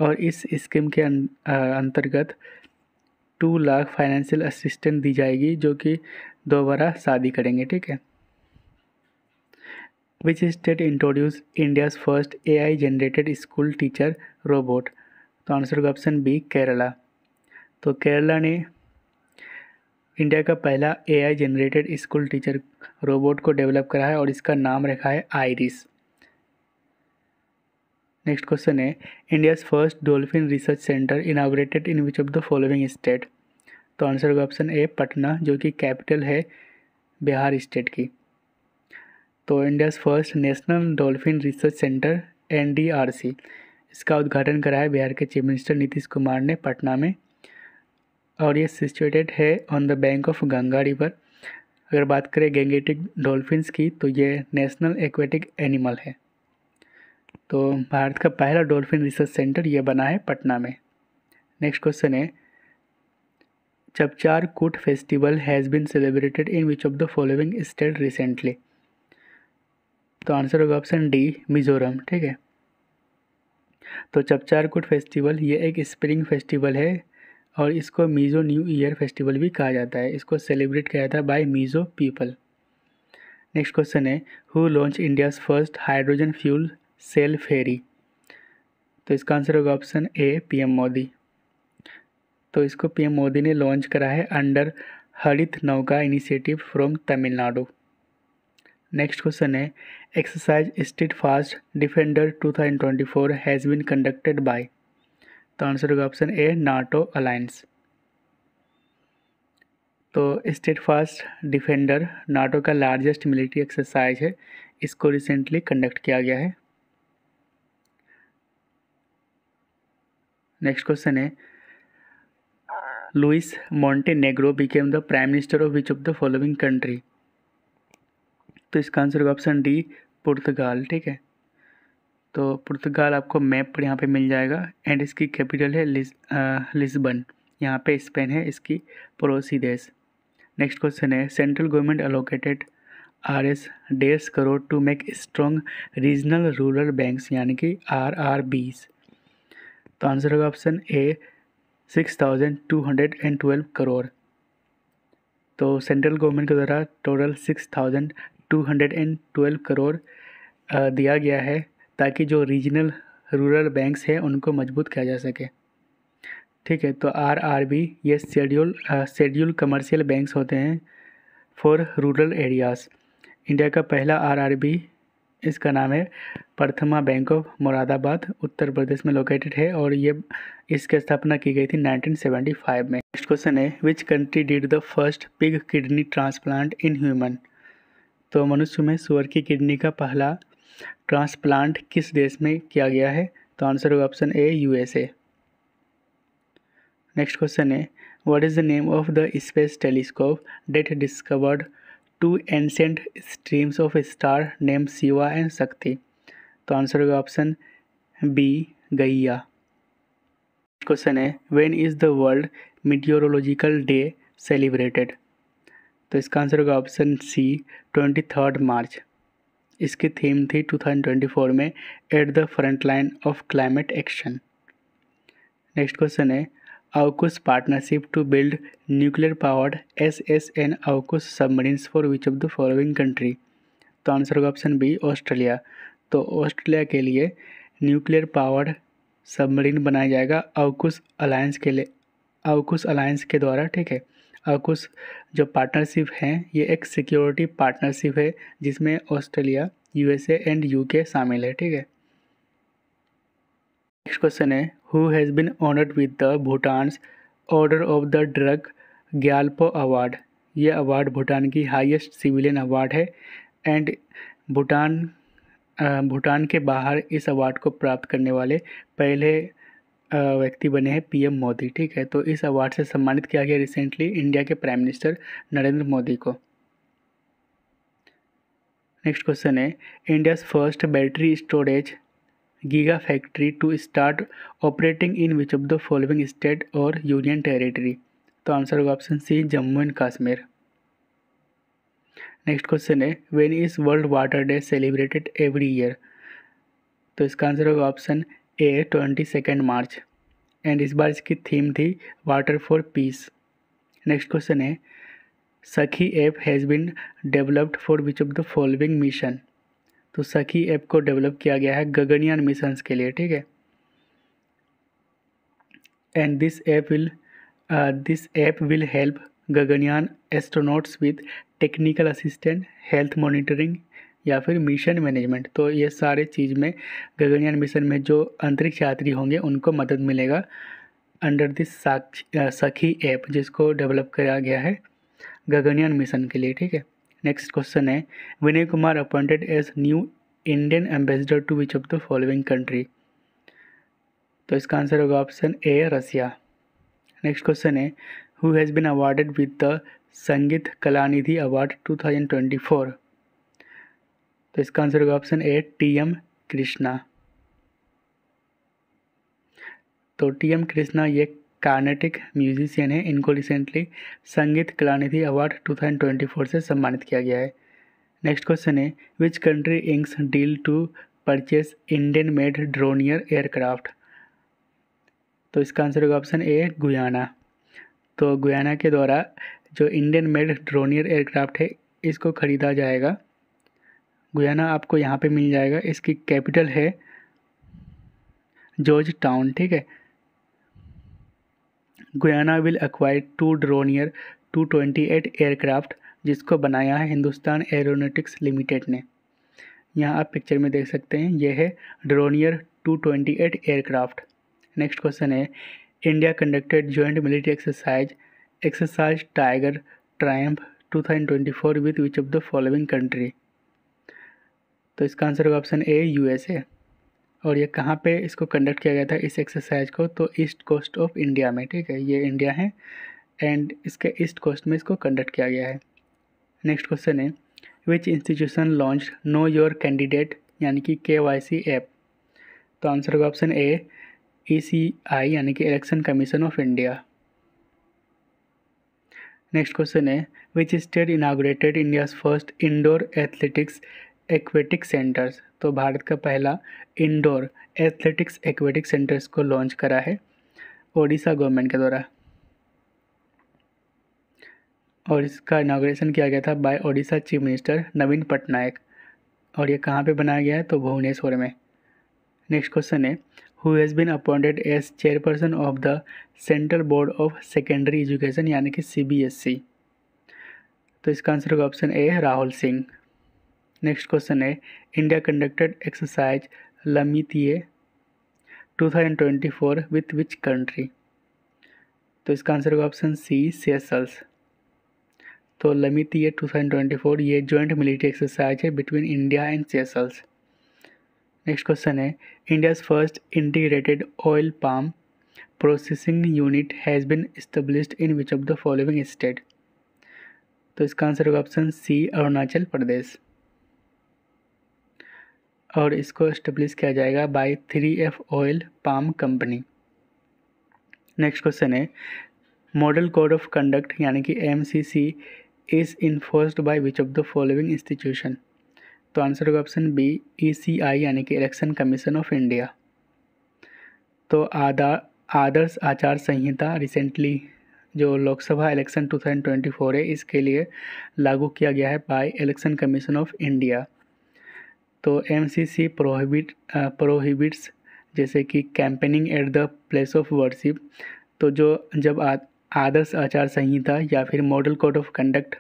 और इस स्कीम के अं-, अंतर्गत टू लाख फाइनेंशियल असिस्टेंट दी जाएगी जो कि दोबारा शादी करेंगे ठीक है which state introduce India's first A I generated school teacher robot तो आंसर होगा ऑप्शन बी केरला तो केरला ने इंडिया का पहला AI generated school teacher robot को डेवलप करा है और इसका नाम रखा है आयरिस नेक्स्ट क्वेश्चन है India's first dolphin research centre inaugurated in which of the following state तो आंसर होगा ऑप्शन ए पटना जो कि कैपिटल है बिहार स्टेट की तो India's first national dolphin research centre an इसका उद्घाटन करा है बिहार के चीफ मिनिस्टर नीतीश कुमार ने पटना में और ये सिचुएटेड है on the bank of Ganga river अगर बात करें गेंगेटिक डॉल्फिन्स की तो ये नेशनल एक्वेटिक एनिमल है तो भारत का पहला डॉल्फिन रिसर्च सेंटर ये बना है पटना में नेक्स्ट क्वेश्चन है Chapchar Kut festival has been celebrated in which of the following state recently तो आंसर होगा ऑप्शन डी मिजोरम ठीक है तो चपचार कुट फेस्टिवल ये एक स्प्रिंग फेस्टिवल है और इसको मीज़ो न्यू ईयर फेस्टिवल भी कहा जाता है इसको सेलिब्रेट किया जाता है by Mizo people next question है who launch India's first hydrogen fuel cell ferry तो इसका आंसर होगा ऑप्शन ए पीएम मोदी तो इसको पीएम मोदी ने लॉन्च करा है under Harit Nauka initiative from Tamil Nadu next question है exercise steadfast defender 2024 has been conducted by तो आंसर होगा ऑप्शन ए नाटो अलायंस तो स्टेट फास्ट डिफेंडर नाटो का लार्जेस्ट मिलिट्री एक्सरसाइज है इसको रिसेंटली कंडक्ट किया गया है नेक्स्ट क्वेश्चन है Luis Negro became the prime minister of which of the following country तो इसका आंसर होगा ऑप्शन डी पुर्तगाल ठीक है तो पुर्तगाल आपको मैप पर यहाँ पे मिल जाएगा एंड इसकी कैपिटल है लिस लिस्बन यहाँ पे स्पेन है इसकी पड़ोसी देश नेक्स्ट क्वेश्चन है central government allocated R S डेढ़ crore to make strong regional rural banks यानी कि आर आर बीस तो आंसर होगा option A six thousand two hundred and twelve crore तो सेंट्रल गवर्नमेंट के द्वारा total six thousand two hundred and twelve crore दिया गया है ताकि जो रीजनल रूरल बैंक्स हैं उनको मजबूत किया जा सके ठीक है तो आर आर बी ये शेड्यूल शेड्यूल कमर्शियल बैंक्स होते हैं फॉर रूरल एरियाज़ इंडिया का पहला आर आर बी इसका नाम है प्रथमा बैंक ऑफ मुरादाबाद उत्तर प्रदेश में लोकेटेड है और ये इसकी स्थापना की गई थी 1975 में नेक्स्ट क्वेश्चन है which country did the first pig kidney transplant in human तो मनुष्य में सुअर की किडनी का पहला ट्रांसप्लांट किस देश में किया गया है तो आंसर होगा option A USA next question है what is the name of the space telescope that discovered to ancient streams of star name Shiva and Shakti तो आंसर होगा ऑप्शन बी गैया क्वेश्चन है when is the world meteorological day celebrated तो इसका answer होगा option C twenty third March इसकी theme थी 2024 में at the front line of climate action next question है partnership to build nuclear powered S S N AUKUS submarine for which of the following country तो answer होगा option B Australia तो Australia के लिए nuclear powered submarine बनाया जाएगा आउकुस alliance के लिए आउकुस अलायंस के द्वारा ठीक है कुछ जो पार्टनरशिप हैं ये एक सिक्योरिटी पार्टनरशिप है जिसमें ऑस्ट्रेलिया यूएसए एंड यूके शामिल है ठीक है नेक्स्ट क्वेश्चन है who has been honoured with the Bhutan's order of the Druk Gyalpo award ये अवार्ड भूटान की हाईएस्ट सिविलियन अवार्ड है एंड भूटान भूटान के बाहर इस अवार्ड को प्राप्त करने वाले पहले व्यक्ति बने हैं पीएम मोदी ठीक है तो इस अवार्ड से सम्मानित किया गया रिसेंटली इंडिया के प्राइम मिनिस्टर नरेंद्र मोदी को नेक्स्ट क्वेश्चन है India first battery storage giga factory to start operating in which of the following state और यूनियन टेरिटरी तो आंसर होगा option C Jammu and Kashmir next question है when is world water day celebrated every year तो इसका answer होगा option A twenty second March and इस बार इसकी थीम थी water for piece next question है Sakhi app has been developed for which of the following mission तो Sakhi app को डेवलप किया गया है गगनयान मिशंस के लिए ठीक है and this app will this app will help Gaganyaan astronauts with technical assistant health monitoring या फिर मिशन मैनेजमेंट तो ये सारे चीज़ में गगनयान मिशन में जो अंतरिक्ष यात्री होंगे उनको मदद मिलेगा अंडर दिस सखी ऐप जिसको डेवलप किया गया है गगनयान मिशन के लिए ठीक है नेक्स्ट क्वेश्चन है Vinay Kumar appointed as new Indian ambassador to which of the following country तो इसका आंसर होगा option A Russia next question है who has been awarded with the Sangita Kalanidhi award two thousand twenty four तो इसका आंसर होगा option A T M Krishna तो T M Krishna ये Carnatic musician है इनको रिसेंटली संगीत कलानिधि अवार्ड 2024 से सम्मानित किया गया है नेक्स्ट क्वेश्चन है which country inks deal to purchase Indian made Dornier aircraft तो इसका आंसर होगा ऑप्शन ए गुयाना तो गुयाना के द्वारा जो इंडियन मेड ड्रोनियर एयरक्राफ्ट है इसको ख़रीदा जाएगा गुयाना आपको यहाँ पे मिल जाएगा इसकी कैपिटल है जॉर्ज टाउन ठीक है Guyana will acquire two Dornier two twenty eight aircraft जिसको बनाया है हिंदुस्तान एरोनोटिक्स लिमिटेड ने यहाँ आप पिक्चर में देख सकते हैं यह है ड्रोनियर two twenty eight aircraft next question है India conducted joint military exercise exercise tiger twenty 2024 with which of the following country तो इसका आंसर होगा ऑप्शन ए यूएसए और ये कहाँ पे इसको कंडक्ट किया गया था इस एक्सरसाइज को तो ईस्ट कोस्ट ऑफ इंडिया में ठीक है ये इंडिया है एंड इसके ईस्ट कोस्ट में इसको कंडक्ट किया गया है नेक्स्ट क्वेश्चन है which institution launch know your candidate यानी कि के वाई सी ऐप तो आंसर होगा option A E C I यानी कि election commission of India next question है which state inaugurated India's first indoor athletics aquatic centers तो भारत का पहला इंडोर एथलेटिक्स एक्वेटिक सेंटर्स को लॉन्च करा है ओडिशा गवर्नमेंट के द्वारा और इसका इनाग्रेशन किया गया था by Odisha chief minister Naveen Patnaik और ये कहाँ पे बनाया गया है तो भुवनेश्वर में नेक्स्ट क्वेश्चन है who has been appointed as chairperson of the central board of secondary education यानी कि सी e? तो इसका आंसर होगा option A Rahul Singh next question है India conducted exercise twenty 2024 with which country तो इसका आंसर होगा ऑप्शन सी सेसल्स तो ट्वेंटी 2024 ये जॉइंट मिलिट्री एक्सरसाइज है between India and Seychelles next question है India's first integrated oil palm processing unit has been established in which of the following state तो इसका answer होगा option सी अरुणाचल प्रदेश और इसको establish किया जाएगा by three F oil palm company next question है model code of conduct यानी कि M C C is enforced by which of the following institution तो आंसर होगा option B E C I यानी कि इलेक्शन कमीशन ऑफ इंडिया तो आदा आदर्श आचार संहिता रिसेंटली जो लोकसभा इलेक्शन 2024 है इसके लिए लागू किया गया है by election commission of India तो M C C prohibit prohibits जैसे कि campaigning at the place of worship तो जो जब आदर्श आचार संहिता या फिर model code of conduct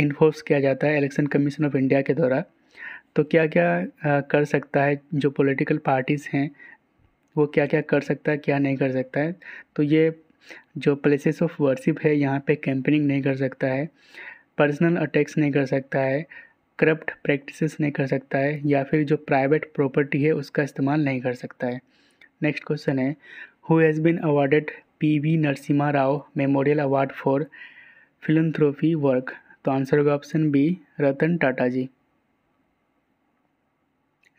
enforce किया जाता है इलेक्शन कमीशन ऑफ इंडिया के द्वारा तो क्या क्या uh, कर सकता है जो पॉलिटिकल पार्टीज़ हैं वो क्या क्या कर सकता है क्या नहीं कर सकता है तो ये जो प्लेसेस ऑफ वर्शिप है यहाँ पे कैंपेनिंग नहीं कर सकता है पर्सनल अटैक्स नहीं कर सकता है करप्ट प्रैक्टिसेस नहीं कर सकता है या फिर जो प्राइवेट प्रॉपर्टी है उसका इस्तेमाल नहीं कर सकता है नेक्स्ट क्वेश्चन है who has been awarded P V Narasimha Rao memorial award for philanthropy work तो आंसर होगा option B Ratan Tata ji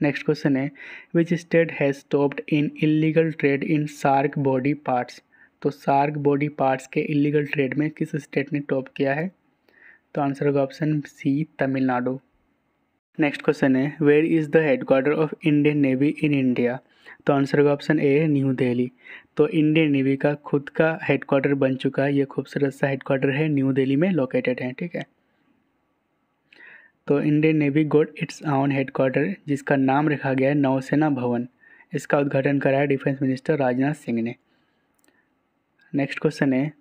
next question है which state has stopped in illegal trade in shark body parts तो सार्क बॉडी पार्ट्स के illegal trade में किस state ने top किया है तो आंसर होगा option C Tamil Nadu next question है where is the headquarter of Indian navy in India तो आंसर होगा ऑप्शन ए न्यू दिल्ली तो इंडियन नेवी का खुद का हेडक्वार्टर बन चुका है ये खूबसूरत सा हेडक्वार्टर है न्यू दिल्ली में लोकेटेड है ठीक है तो Indian navy got its own headquarter जिसका नाम रखा गया है नौसेना भवन इसका उद्घाटन कराया डिफेंस मिनिस्टर राजनाथ सिंह ने नेक्स्ट क्वेश्चन है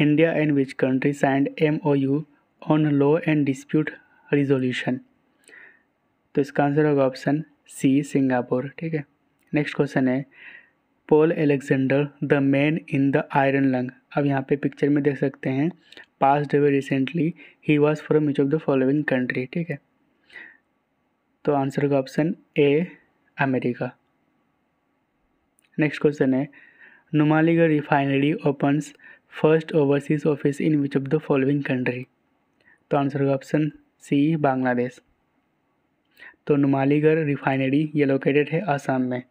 India and which country signed M O U on law and dispute resolution तो इसका आंसर होगा ऑप्शन सी सिंगापुर ठीक है नेक्स्ट क्वेश्चन है Paul Alexander the man in the iron lung अब यहाँ पे पिक्चर में देख सकते हैं पास डे रिसेंटली ही was from which of the following country ठीक है तो आंसर होगा option A America next question है Numaligarh refinery opens first overseas office in which of the following country तो आंसर तो होगा ऑप्शन सी बांग्लादेश तो नुमालीगढ़ रिफाइनरी ये लोकेटेड है आसाम में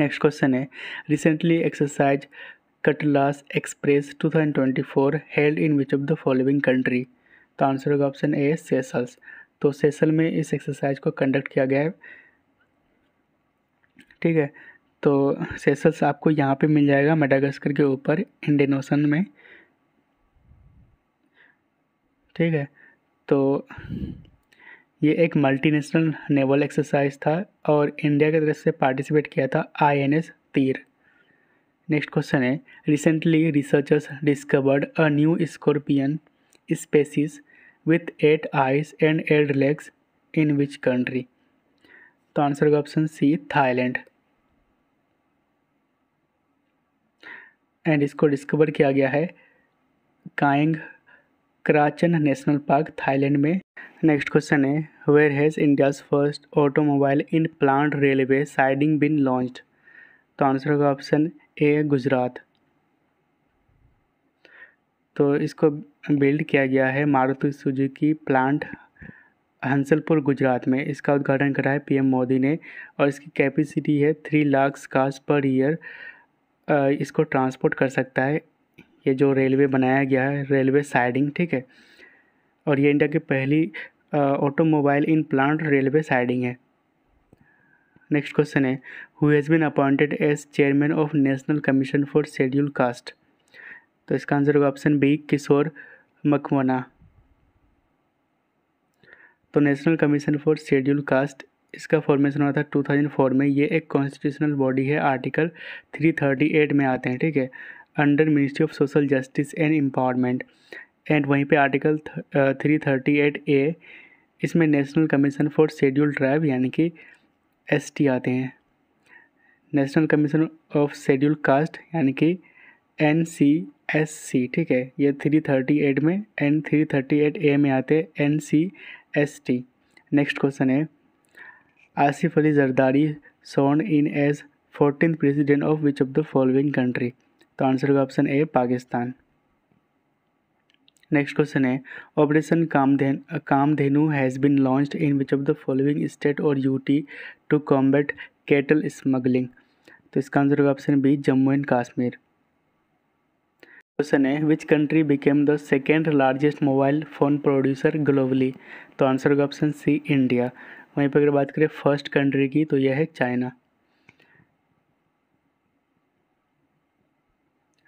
नेक्स्ट क्वेश्चन है recently exercise Cutlass Express 2024 held in which of the following country तो आंसर होगा ऑप्शन ए सेसल्स तो सेसल में इस एक्सरसाइज को कंडक्ट किया गया है ठीक है तो सेसल्स आपको यहाँ पे मिल जाएगा मेडागस्कर के ऊपर इंडियन ओशन में ठीक है तो ये एक मल्टीनेशनल नेवल एक्सरसाइज था और इंडिया की तरफ से पार्टिसिपेट किया था आईएनएस तीर नेक्स्ट क्वेश्चन है recently researchers discovered a new scorpion species with eight eyes and eight legs in which country तो आंसर का ऑप्शन सी थाईलैंड एंड इसको डिस्कवर किया गया है Kaeng Krachan national park Thailand में नेक्स्ट क्वेश्चन है where has India's first automobile in plant railway siding been launched तो answer होगा ऑप्शन ए गुजरात तो इसको बिल्ड किया गया है मारुति सुजुकी प्लांट हंसलपुर गुजरात में इसका उद्घाटन करा है पीएम मोदी ने और इसकी कैपेसिटी है three lakh cars per year इसको ट्रांसपोर्ट कर सकता है ये जो रेलवे बनाया गया है रेलवे साइडिंग ठीक है और ये इंडिया की पहली automobile in plant railway siding है नेक्स्ट क्वेश्चन है who has been appointed as chairman of national commission for schedule caste तो इसका आंसर होगा ऑप्शन बी किशोर मकवाना तो national commission for schedule caste इसका फॉर्मेशन हुआ था 2004 में ये एक कॉन्स्टिट्यूशनल बॉडी है आर्टिकल 338 में आते हैं ठीक है under ministry of social justice and empowerment and वहीं पे article three thirty eight A इसमें national commission for scheduled tribe यानी कि एस टी आते हैं national commission of scheduled caste यानी कि एन सी एस सी ठीक है ये थ्री थर्टी एट में and three thirty eight A में आते हैं N C S T next question है Asif Ali Zardari sworn in as fourteen president of which of the following country तो आंसर होगा option A Pakistan next question है ऑपरेशन कामधेन Kamdhenu has been launched in which of the following state और UT to combat cattle smuggling तो इसका answer होगा option B Jammu and Kashmir question है which country became the second largest mobile phone producer globally तो answer होगा option C India वहीं पर अगर बात करें फर्स्ट कंट्री की तो यह है चाइना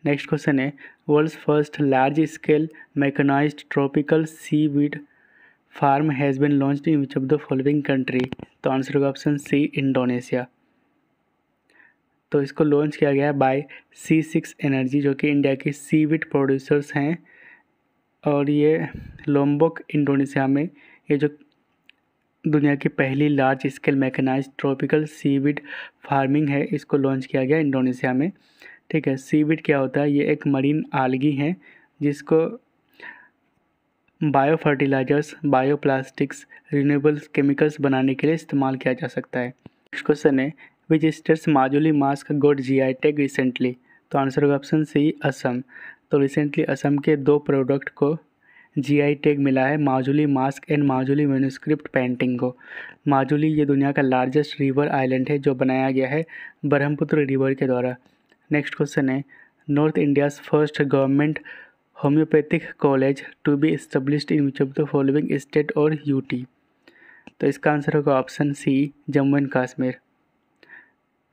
नेक्स्ट क्वेश्चन है world's first large scale mechanised tropical seaweed farm has been launch in which of the following country तो आंसर होगा ऑप्शन सी इंडोनेशिया तो इसको लॉन्च किया गया बाय सी सिक्स एनर्जी जो कि इंडिया के सी वीड प्रोड्यूसर्स हैं और ये लोम्बोक इंडोनेशिया में ये जो दुनिया की पहली large scale mechanise tropical seaweed farming है इसको लॉन्च किया गया इंडोनेशिया में ठीक है सीविड क्या होता है ये एक मरीन आलगी है जिसको bio fertilisers bio plastics renewable chemicals बनाने के लिए इस्तेमाल किया जा सकता है नेक्स्ट क्वेश्चन है which states Majuli mask got G I tag recently तो आंसर होगा ऑप्शन सी असम तो रिसेंटली असम के दो प्रोडक्ट को जी आई टेक मिला है Majuli mask and Majuli manuscript painting को माजुली ये दुनिया का लार्जेस्ट रिवर आइलैंड है जो बनाया गया है ब्रह्मपुत्र रिवर के द्वारा नेक्स्ट क्वेश्चन है north India's first government homoeopathic college to be establish in which of the following state और यूटी तो इसका आंसर होगा option C Jammu and Kashmir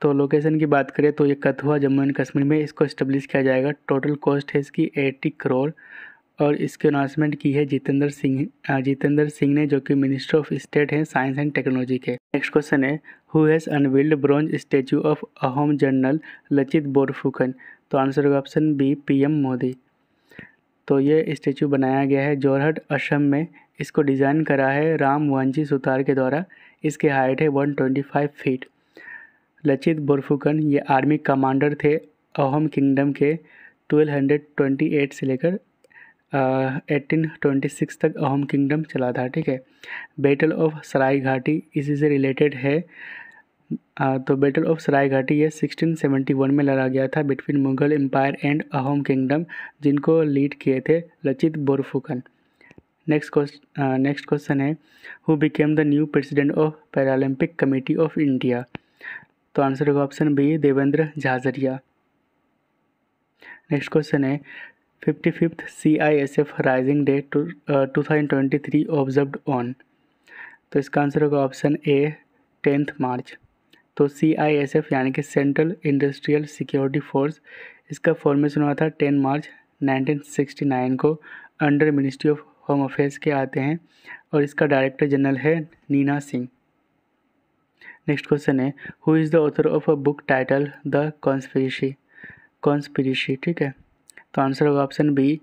तो लोकेशन की बात करें तो ये कथुआ जम्मू एंड कश्मीर में इसको इस्टब्लिश किया जाएगा टोटल कॉस्ट है इसकी एटी करोड़ और इसकी अनाउंसमेंट की है जितेंद्र सिंह जितेंद्र सिंह ने जो कि मिनिस्टर ऑफ स्टेट हैं साइंस एंड टेक्नोलॉजी के नेक्स्ट क्वेश्चन है who has unveiled bronze statue of Ahom general Lachit Borphukan तो आंसर होगा ऑप्शन बी पीएम मोदी तो ये स्टैचू बनाया गया है जोरहट असम में इसको डिज़ाइन करा है राम वांझी सुतार के द्वारा इसके हाइट है वन फीट लचित बोरफुकन ये आर्मी कमांडर थे अहोम किंगडम के 1228 से लेकर एटीन ट्वेंटी सिक्स तक अहोम किंगडम चला था ठीक है बैटल ऑफ सराय घाटी इसी से रिलेटेड है आ, तो बैटल ऑफ सराय घाटी ये 1671 में लड़ा गया था between Mughal empire and Ahom kingdom जिनको लीड किए थे Lachit Borphukan next question next question है who became the new president of Paralympic committee of India तो आंसर होगा option B Devendra Jhajharia next question है fifty fifth C I S F raising day two thousand twenty three observe on तो इसका answer होगा option ए tenth March तो सी I S F यानी कि central industrial security force इसका फॉर्मेशन हुआ था ten March nineteen sixty nine को under ministry of home affairs के आते हैं और इसका डायरेक्टर जनरल है नीना सिंह नेक्स्ट क्वेश्चन है who is the author of a book title the conspiracy conspiracy ठीक है तो आंसर होगा ऑप्शन बी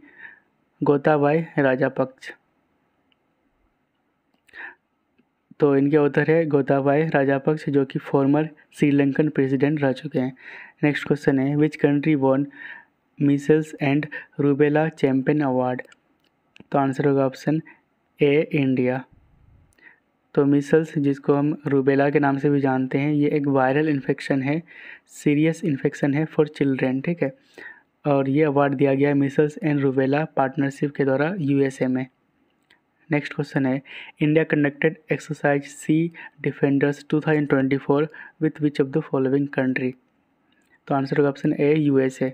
गोताबाई राजा पक्ष तो इनके उत्तर है गोताबाई राजापक्ष जो कि फॉर्मर श्रीलंकन प्रेसिडेंट रह चुके हैं नेक्स्ट क्वेश्चन है which country won measles and rubella champion award तो आंसर होगा ऑप्शन ए इंडिया तो मिसल्स जिसको हम रूबेला के नाम से भी जानते हैं ये एक वायरल इन्फेक्शन है सीरियस इन्फेक्शन है फॉर चिल्ड्रेन ठीक है और ये अवार्ड दिया गया है मिसल्स एंड रूबेला पार्टनरशिप के द्वारा यूएसए में नेक्स्ट क्वेश्चन है India conducted exercise sea defenders 2024 with which of the following country तो आंसर होगा ऑप्शन ए यूएसए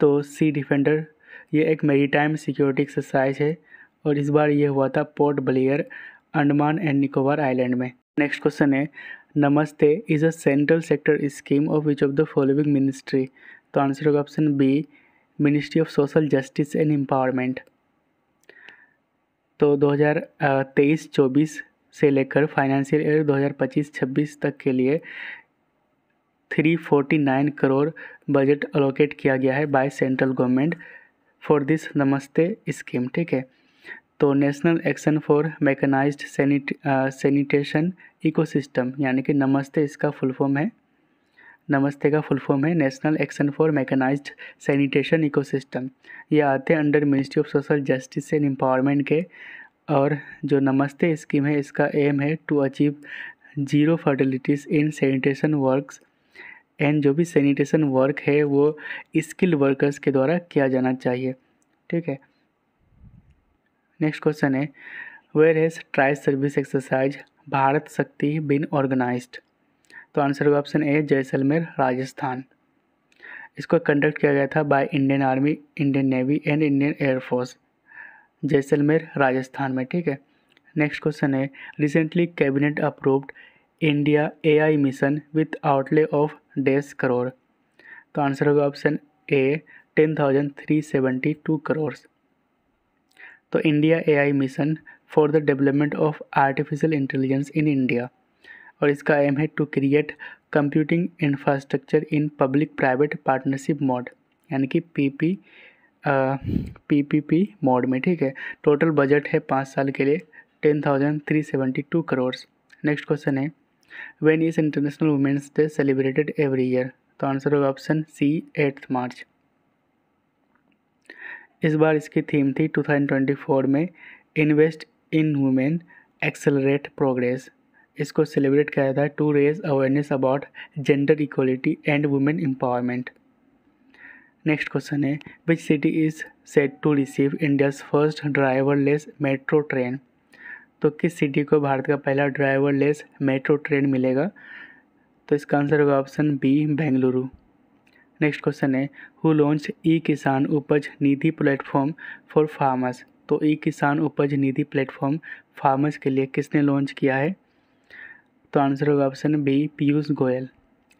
तो सी डिफेंडर ये एक मेरी टाइम सिक्योरिटी एक्सरसाइज है और इस बार ये हुआ था पोर्ट ब्लेयर अंडमान एंड निकोबार आइलैंड में नेक्स्ट क्वेश्चन है NAMASTE is a central sector scheme of which of the following ministry तो आंसर होगा option B ministry of social justice and empowerment तो 2023-24 से लेकर फाइनेंशियल ईयर 2025-26 तक के लिए 349 करोड़ बजट अलोकेट किया गया है by central government for this NAMASTE scheme ठीक है तो national action for mechanised sanitation ecosystem यानी कि नमस्ते इसका फुल फॉर्म है नमस्ते का फुल फॉर्म है national action for mechanised sanitation ecosystem ये आते हैं under ministry of social justice and empowerment के और जो नमस्ते स्कीम है इसका एम है to achieve zero fatalities in sanitation works and जो भी सैनिटेशन वर्क है वो स्किल वर्कर्स के द्वारा किया जाना चाहिए ठीक है नेक्स्ट क्वेश्चन है where has tri service exercise Bharat Shakti been organised तो आंसर होगा ऑप्शन ए जैसलमेर राजस्थान इसको कंडक्ट किया गया था by Indian army Indian navy and Indian air force Jaisalmer Rajasthan में ठीक है नेक्स्ट क्वेश्चन है recently cabinet approved India AI mission with outlay of डेस करोड़ तो आंसर होगा option A ten thousand three seventy two crore तो India AI mission for the development of artificial intelligence in India और इसका एम है to create computing infrastructure in public private partnership mode यानी कि P P P P P mode में ठीक है total budget है पाँच साल के लिए ten thousand three seventy two crores next question है when is international women's day celebrated every year तो आंसर होगा ऑप्शन सी एट्थ मार्च इस बार इसकी थीम थी टू थाउजेंड ट्वेंटी फोर में invest in women accelerate progress इसको सेलिब्रेट किया जाता है to raise awareness about gender equality and women empowerment next question है which city is set to receive India's first driverless metro train तो किस city को भारत का पहला ड्राइवरलेस मेट्रो ट्रेन मिलेगा तो इसका आंसर होगा option B Bengaluru next question है who launch e Kisan Upaj Nidhi platform for farmers तो ई किसान उपज निधि प्लेटफॉर्म फार्मर्स के लिए किसने लॉन्च किया है तो आंसर होगा ऑप्शन बी पीयूष गोयल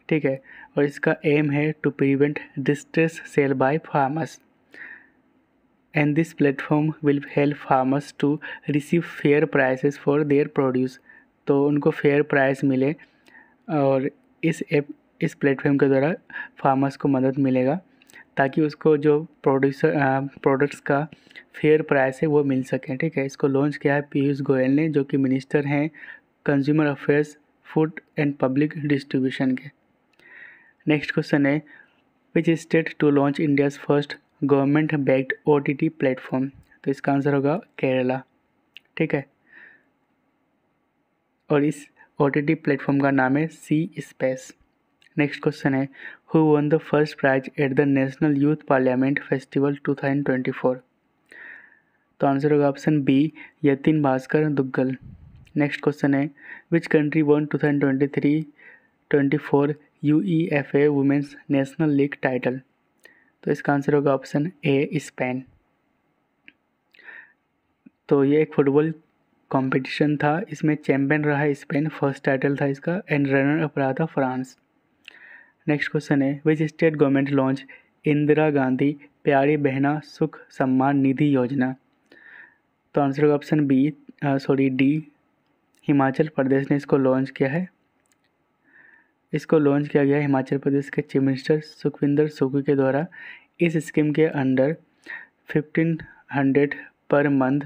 ठीक है और इसका एम है to prevent distress sale by farmers and this platform will help farmers to receive fair prices for their produce तो उनको फेयर प्राइस मिले और इस एप इस प्लेटफॉर्म के द्वारा फार्मर्स को मदद मिलेगा ताकि उसको जो प्रोड्यूसर प्रोडक्ट्स का फेयर प्राइस है वो मिल सके ठीक है इसको लॉन्च किया है पीयूष गोयल ने जो कि मिनिस्टर हैं consumer affairs food and public distribution के नेक्स्ट क्वेश्चन है which state to launch India's first government backed O T T platform तो इसका आंसर होगा केरला ठीक है और इस ओ टी टी प्लेटफॉर्म का नाम है सी स्पेस नेक्स्ट क्वेश्चन है who won the first prize at the national youth parliament festival two thousand twenty four तो आंसर होगा option B Yatin Bhaskar Duggal next question है which country won two thousand twenty three twenty four U E F A women's national league title तो इसका answer होगा option A Spain तो ये एक football competition था इसमें चैम्पियन रहा स्पेन फर्स्ट टाइटल था इसका एंड रनर अप रहा था फ्रांस नेक्स्ट क्वेश्चन है which state government launch Indira Gandhi Pyari Behna Sukh Samman Nidhi Yojana तो आंसर होगा option B sorry D Himachal Pradesh ने इसको लॉन्च किया है इसको लॉन्च किया गया हिमाचल प्रदेश के चीफ मिनिस्टर सुखविंदर सुक्खू के द्वारा इस स्कीम के under fifteen hundred per month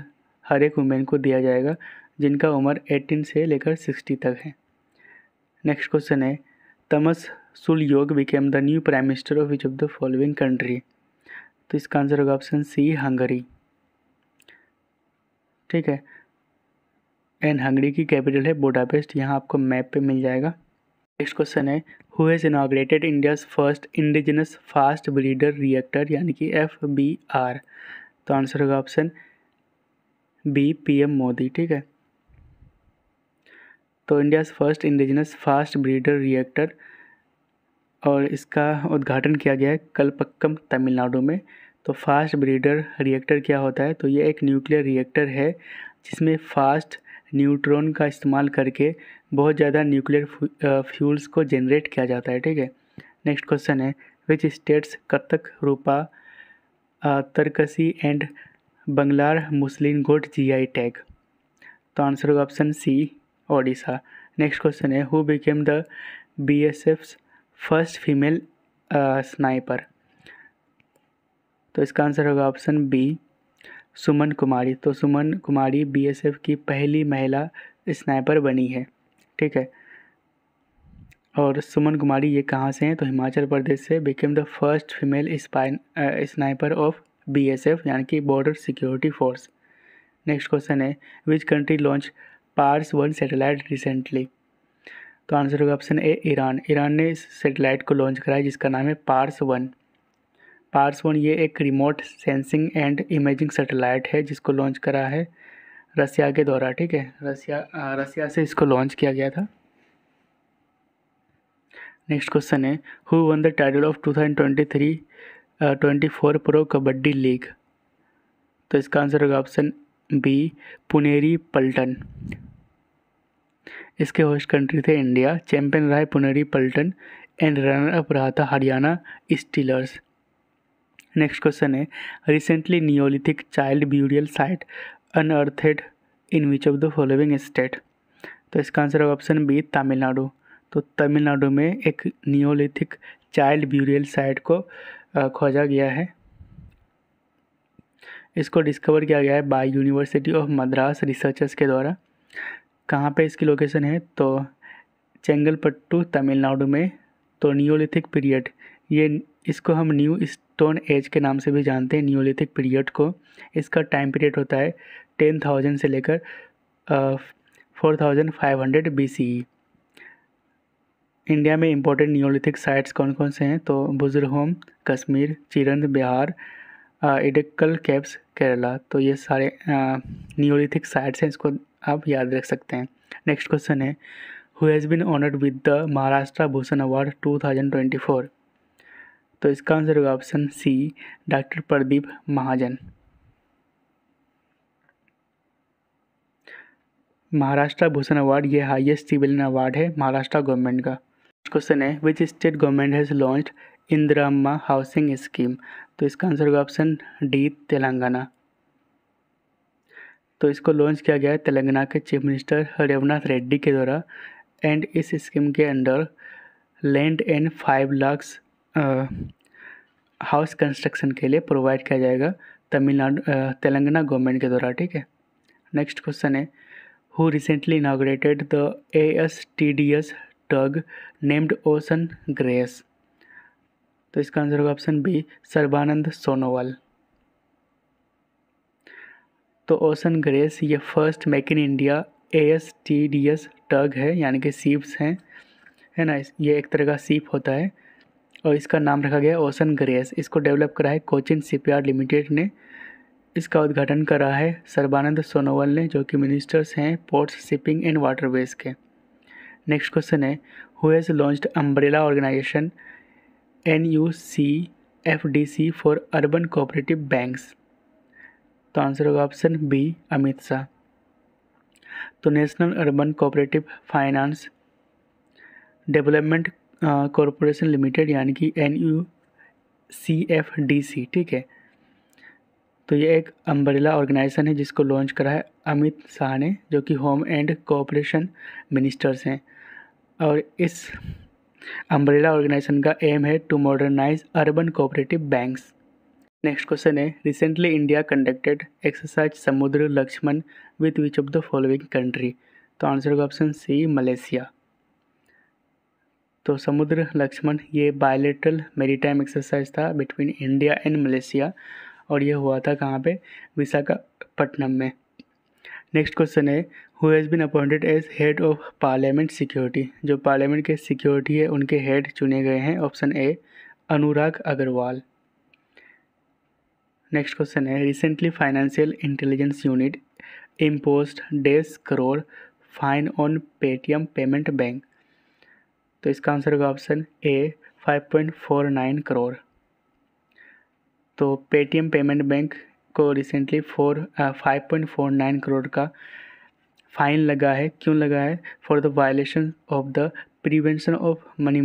हर एक वुमेन को दिया जाएगा जिनका उम्र एटीन से लेकर सिक्सटी तक है नेक्स्ट क्वेश्चन है Tamas Sulyok became the new prime minister of which of the following country तो इसका आंसर होगा ऑप्शन सी हंगरी ठीक है एंड हंगरी की कैपिटल है बोडापेस्ट यहाँ आपको मैप पे मिल जाएगा नेक्स्ट क्वेश्चन है who has inaugurated India's first indigenous fast breeder reactor यानी कि एफ बी आर तो आंसर होगा option B P M Modi ठीक है तो India's first indigenous fast breeder reactor और इसका उद्घाटन किया गया है कलपक्कम तमिलनाडु में तो फास्ट ब्रीडर रिएक्टर क्या होता है तो ये एक न्यूक्लियर रिएक्टर है जिसमें फास्ट न्यूट्रॉन का इस्तेमाल करके बहुत ज़्यादा न्यूक्लियर फ्यूल्स को जनरेट किया जाता है ठीक है नेक्स्ट क्वेश्चन है which states Cuttack Rupa Tarakasi and Banglar muslin got G tag तो आंसर होगा option C Odisha next question है who became the B S F first female sniper तो इसका आंसर होगा ऑप्शन बी सुमन कुमारी तो सुमन कुमारी बीएसएफ की पहली महिला स्नाइपर बनी है ठीक है और सुमन कुमारी ये कहाँ से हैं तो हिमाचल प्रदेश से became the first female sniper of BSF यानी कि border security force next question है which country launch Pars one satellite recently तो आंसर होगा ऑप्शन ए ईरान ईरान ने इस सेटेलाइट को लॉन्च कराया जिसका नाम है पार्स वन पार्स वन ये एक remote sensing and imaging satellite है जिसको लॉन्च करा है रसिया के द्वारा ठीक है रसिया रसिया से इसको लॉन्च किया गया था नेक्स्ट क्वेश्चन है who won the title of two thousand twenty three twenty four pro kabaddi league तो इसका आंसर होगा ऑप्शन बी पुनेरी पल्टन इसके होस्ट कंट्री थे इंडिया चैंपियन रहा है Puneri Paltan and runner up रहा था हरियाणा स्टीलर्स नेक्स्ट क्वेश्चन है recently neolithic child burial site unearthed in which of the following state तो इसका आंसर है ऑप्शन बी तमिलनाडु तो तमिलनाडु में एक नियोलिथिक चाइल्ड ब्यूरियल साइट को खोजा गया है इसको डिस्कवर किया गया है by university of Madras researchers के द्वारा कहाँ पे इसकी लोकेशन है तो चेंगलपट्टू तमिलनाडु में तो नियोलिथिक पीरियड ये इसको हम न्यू स्टोन एज के नाम से भी जानते हैं न्योलिथिक पीरियड को इसका टाइम पीरियड होता है टेन थाउजेंड से लेकर four thousand five hundred B C India में इम्पोर्टेंट न्योलिथिक साइट्स कौन कौन से हैं तो बुजुर्होम कश्मीर चिरंद बिहार इडक्कल कैप्स केरला तो ये सारे न्योलिथिक साइट्स हैं इसको आप याद रख सकते हैं नेक्स्ट क्वेश्चन है who has been honoured with the Maharashtra Bhushan award two thousand twenty four तो इसका आंसर होगा option C doctor Pradeep Mahajan Maharashtra Bhushan award ये हाईएस्ट सिविलियन अवार्ड है महाराष्ट्र गवर्नमेंट का क्वेश्चन है which state government has launch Indira housing scheme तो इसका आंसर होगा ऑप्शन डी तेलंगाना तो इसको लॉन्च किया गया है तेलंगाना के चीफ मिनिस्टर रेवनाथ रेड्डी के द्वारा एंड इस स्कीम के under land and five lakh house construction के लिए प्रोवाइड किया जाएगा तमिलनाडु तेलंगाना गवर्नमेंट के द्वारा ठीक है नेक्स्ट क्वेश्चन है who recently inaugurated the A S T D S tug named Ocean Grace तो इसका आंसर होगा ऑप्शन बी सर्बानंद सोनोवाल तो ओसन ग्रेस ये first make in India A S T D S tug है यानी कि सीप्स हैं है ना ये एक तरह का सीप होता है और इसका नाम रखा गया ओसन ग्रेस इसको डेवलप करा है कोचिन शिपयार्ड लिमिटेड ने इसका उद्घाटन करा है सर्बानंद सोनोवाल ने जो कि मिनिस्टर्स हैं पोर्ट्स शिपिंग एंड वाटरवेज के नेक्स्ट क्वेश्चन है who has launched umbrella organisation N U C F D C for urban cooperative banks तो आंसर होगा ऑप्शन बी अमित शाह तो national urban cooperative finance development corporation limited यानी कि N U C F D C ठीक है तो ये एक अम्बरेला ऑर्गेनाइजेशन है जिसको लॉन्च करा है अमित शाह ने जो कि होम एंड कोऑपरेशन मिनिस्टर्स हैं और इस अम्बरेला ऑर्गेनाइजेशन का एम है to modernise urban cooperative banks next question है recently India conducted exercise Samudra Laxman with which of the following country तो आंसर होगा ऑप्शन सी मलेशिया तो समुद्र लक्ष्मण ये बायोलेटरल मेरीटाइम एक्सरसाइज था बिटवीन इंडिया एंड मलेशिया और ये हुआ था कहाँ पे विशाखापट्टनम में नेक्स्ट क्वेश्चन है who has been appointed as head of parliament security जो पार्लियामेंट के सिक्योरिटी है उनके हेड चुने गए हैं option A Anurag Agarwal next question है recently financial intelligence unit imposed डेस crore fine on Paytm payment bank तो इसका आंसर होगा ऑप्शन ए 5.49 करोड़ तो पेटीएम पेमेंट बैंक को recently four five point four nine crore का फाइन लगा है क्यों लगा है for the violation of the prevention of money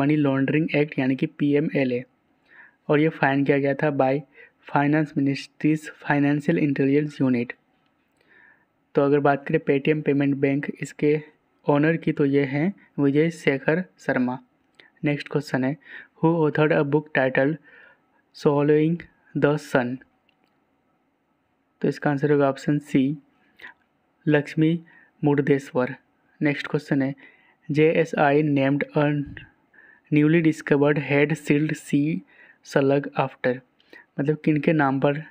money laundering act यानी कि पी एम एल ए और ये फाइन किया गया था by finance ministry's financial intelligence unit तो अगर बात करें पेटीएम पेमेंट बैंक इसके ऑनर की तो ये हैं विजय शेखर शर्मा नेक्स्ट क्वेश्चन है who authored a book title swallowing the sun तो इसका आंसर होगा option C Lakshmi Murdeshwar next question है J S I named a newly discovered head shield sea slug after मतलब किन के नाम पर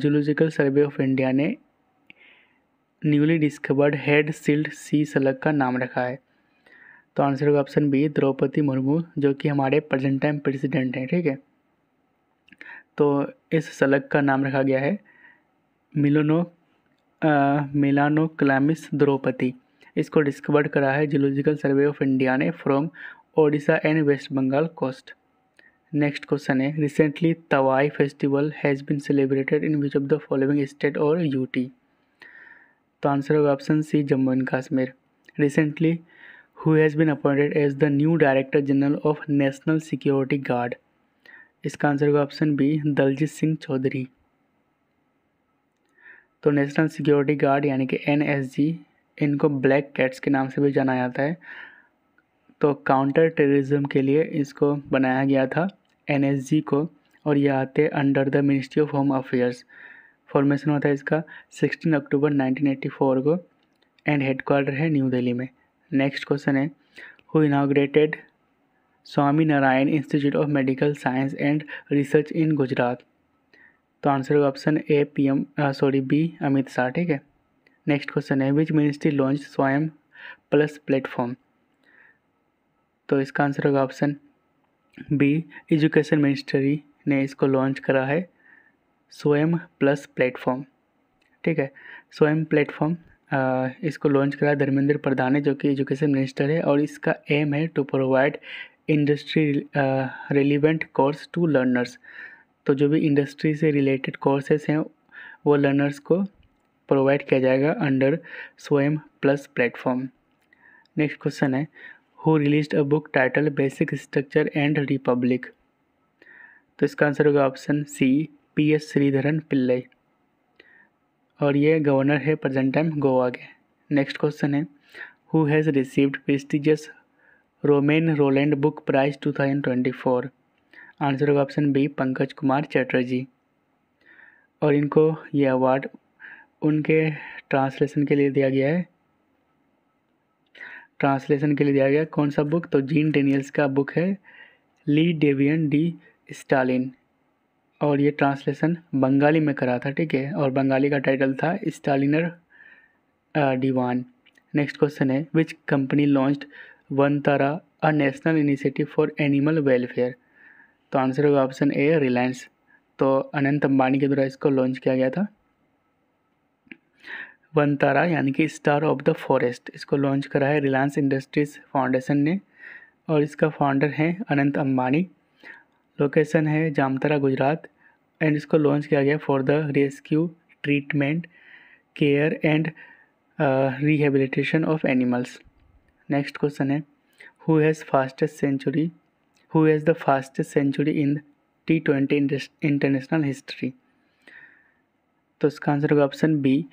जूलॉजिकल सर्वे ऑफ इंडिया ने newly discovered head shield sea slug का नाम रखा है तो आंसर होगा ऑप्शन बी द्रौपदी मुर्मू जो कि हमारे प्रेजेंट टाइम प्रेसिडेंट हैं ठीक है तो इस सलग का नाम रखा गया है मिलोनो मिलानो क्लामिस द्रौपदी इसको डिस्कवर्ड करा है जियोलॉजिकल सर्वे ऑफ इंडिया ने from Odisha and West Bengal coast next question है recently Tawi festival has been celebrated in which of the following state और यूटी तो आंसर होगा option C Jammu and Kashmir recently who has been appointed as the new director general of national security guard इसका answer होगा option B Daljeet Singh Chaudhary तो national security guard यानी कि N इनको black cats के नाम से भी जाना जाता है तो काउंटर टेररिज्म के लिए इसको बनाया गया था एन को और यह आते under the ministry of home affairs formation हुआ था इसका 16 अक्टूबर 1984 को एंड हेडक्वार्टर है न्यू दिल्ली में नेक्स्ट क्वेश्चन है who inaugurated Swami Narayan institute of medical science and research in Gujarat तो आंसर होगा option A P M sorry B Amit Shah ठीक है नेक्स्ट क्वेश्चन है which ministry launch Swayam plus platform तो इसका आंसर होगा ऑप्शन बी एजुकेशन मिनिस्ट्री ने इसको लॉन्च करा है स्वयं प्लस प्लेटफॉर्म ठीक है स्वयं प्लेटफॉर्म इसको लॉन्च करा धर्मेंद्र प्रधान है जो कि एजुकेशन मिनिस्टर है और इसका एम है to provide industry relevant course to learners तो जो भी इंडस्ट्री से रिलेटेड कोर्सेस हैं वो लर्नर्स को प्रोवाइड किया जाएगा under Swayam plus platform next question है who release a book title basic structure and republic तो इसका आंसर होगा option C P S Sreedharan Pillai और ये गवर्नर है प्रेजेंट टाइम गोवा के नेक्स्ट क्वेश्चन है who has received prestigious Romain Rolland book prize 2024 answer होगा ऑप्शन बी पंकज कुमार चैटर्जी और इनको ये अवार्ड उनके ट्रांसलेशन के लिए दिया गया है ट्रांसलेशन के लिए दिया गया कौन सा बुक तो जीन डेनियल्स का बुक है ली डेवियन डी स्टालिन और ये ट्रांसलेशन बंगाली में करा था ठीक है और बंगाली का टाइटल था स्टालिनर डिवान नेक्स्ट क्वेश्चन है which company launch Vantara a national initiative for animal welfare तो आंसर होगा ऑप्शन ए रिलायंस तो अनंत अंबानी के द्वारा इसको लॉन्च किया गया था वन तारा यानी कि स्टार ऑफ द फॉरेस्ट इसको लॉन्च करा है रिलायंस इंडस्ट्रीज फाउंडेशन ने और इसका फाउंडर हैं अनंत अंबानी लोकेशन है जामतरा गुजरात एंड इसको लॉन्च किया गया for the rescue treatment care and rehabilitation of animals next question है who has fastest century who has the fastest century in T twenty international history तो इसका आंसर होगा option B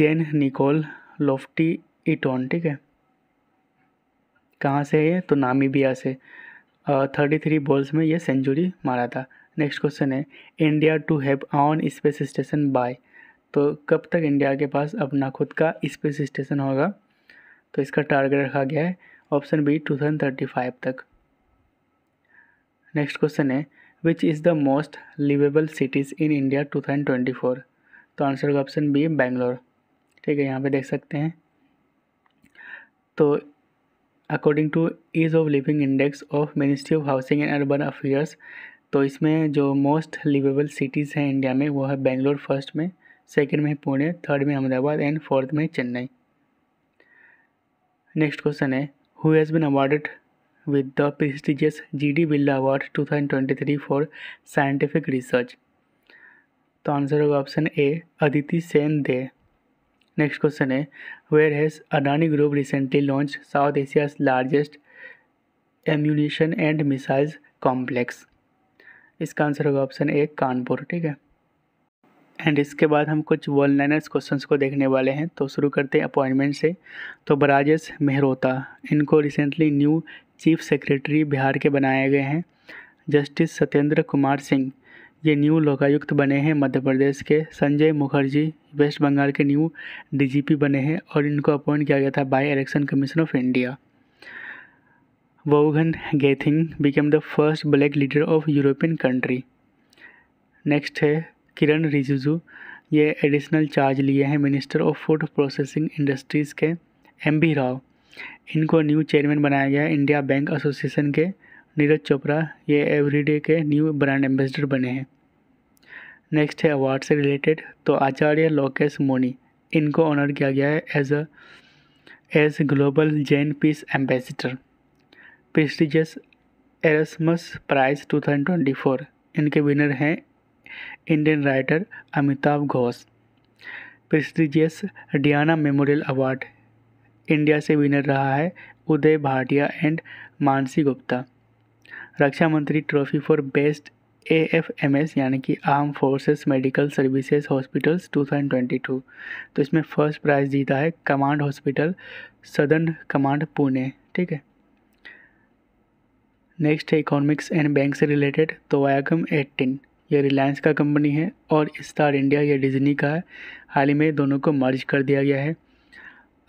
Jan Nicol Loftie Eaton ठीक है कहाँ से है तो नामीबिया से थर्टी थ्री बॉल्स में ये सेंचुरी मारा था नेक्स्ट क्वेश्चन है India to have own space station by तो कब तक इंडिया के पास अपना खुद का स्पेस स्टेशन होगा तो इसका टारगेट रखा गया है option B two thousand thirty five तक नेक्स्ट क्वेश्चन है which is the most liveable cities in India two thousand twenty four तो आंसर होगा ऑप्शन बी बेंगलोर ठीक है यहाँ पे देख सकते हैं तो according to ease of living index of ministry of housing and urban affairs तो इसमें जो मोस्ट लिवेबल सिटीज़ हैं इंडिया में वो है बेंगलोर फर्स्ट में सेकेंड में पुणे थर्ड में अहमदाबाद एंड फोर्थ में चेन्नई नेक्स्ट क्वेश्चन है who has been awarded D Birla award two thousand twenty three for scientific research तो आंसर होगा option A Aditi Sen De next question है where has Adani group recently launch South Asia's largest ammunition and missiles complex इसका answer होगा option A Kanpur ठीक है and इसके बाद हम कुछ वर्ल्ड लाइनर्स क्वेश्चंस को देखने वाले हैं तो शुरू करते हैं अपॉइंटमेंट से तो बराजेश मेहरोता इनको recently new chief secretary Bihar के बनाए गए हैं जस्टिस सत्येंद्र कुमार सिंह ये न्यू लोकायुक्त बने हैं मध्य प्रदेश के संजय मुखर्जी वेस्ट बंगाल के न्यू डीजीपी बने हैं और इनको अपॉइंट किया गया था by election commission of India Vaughan Gething became the first black leader of European country next है किरण रिजिजू ये एडिशनल चार्ज लिए हैं minister of food processing industries के एम बी राव इनको न्यू चेयरमैन बनाया गया है इंडिया बैंक एसोसिएशन के नीरज चोपड़ा ये एवरीडे के न्यू ब्रांड एम्बेसडर बने हैं नेक्स्ट है अवार्ड से रिलेटेड तो आचार्य लोकेश मोनी इनको ऑनर किया गया है as a as global Jain peace ambassador prestigious Erasmus prize 2024 इनके विनर हैं Indian writer Amitabh Ghosh prestigious Diana memorial award India से विनर रहा है Uday Bhatia and Mansi Gupta Raksha Mantri trophy for best A F M S यानी कि arm forces medical services hospitals 2022 तो इसमें first prize जीता है command hospital southern command Pune ठीक है नेक्स्ट है इकोनॉमिक्स एंड बैंक से रिलेटेड तो वायाकम एट्टीन ये रिलायंस का कंपनी है और स्टार इंडिया या डिज्नी का है हाल ही में दोनों को मर्ज कर दिया गया है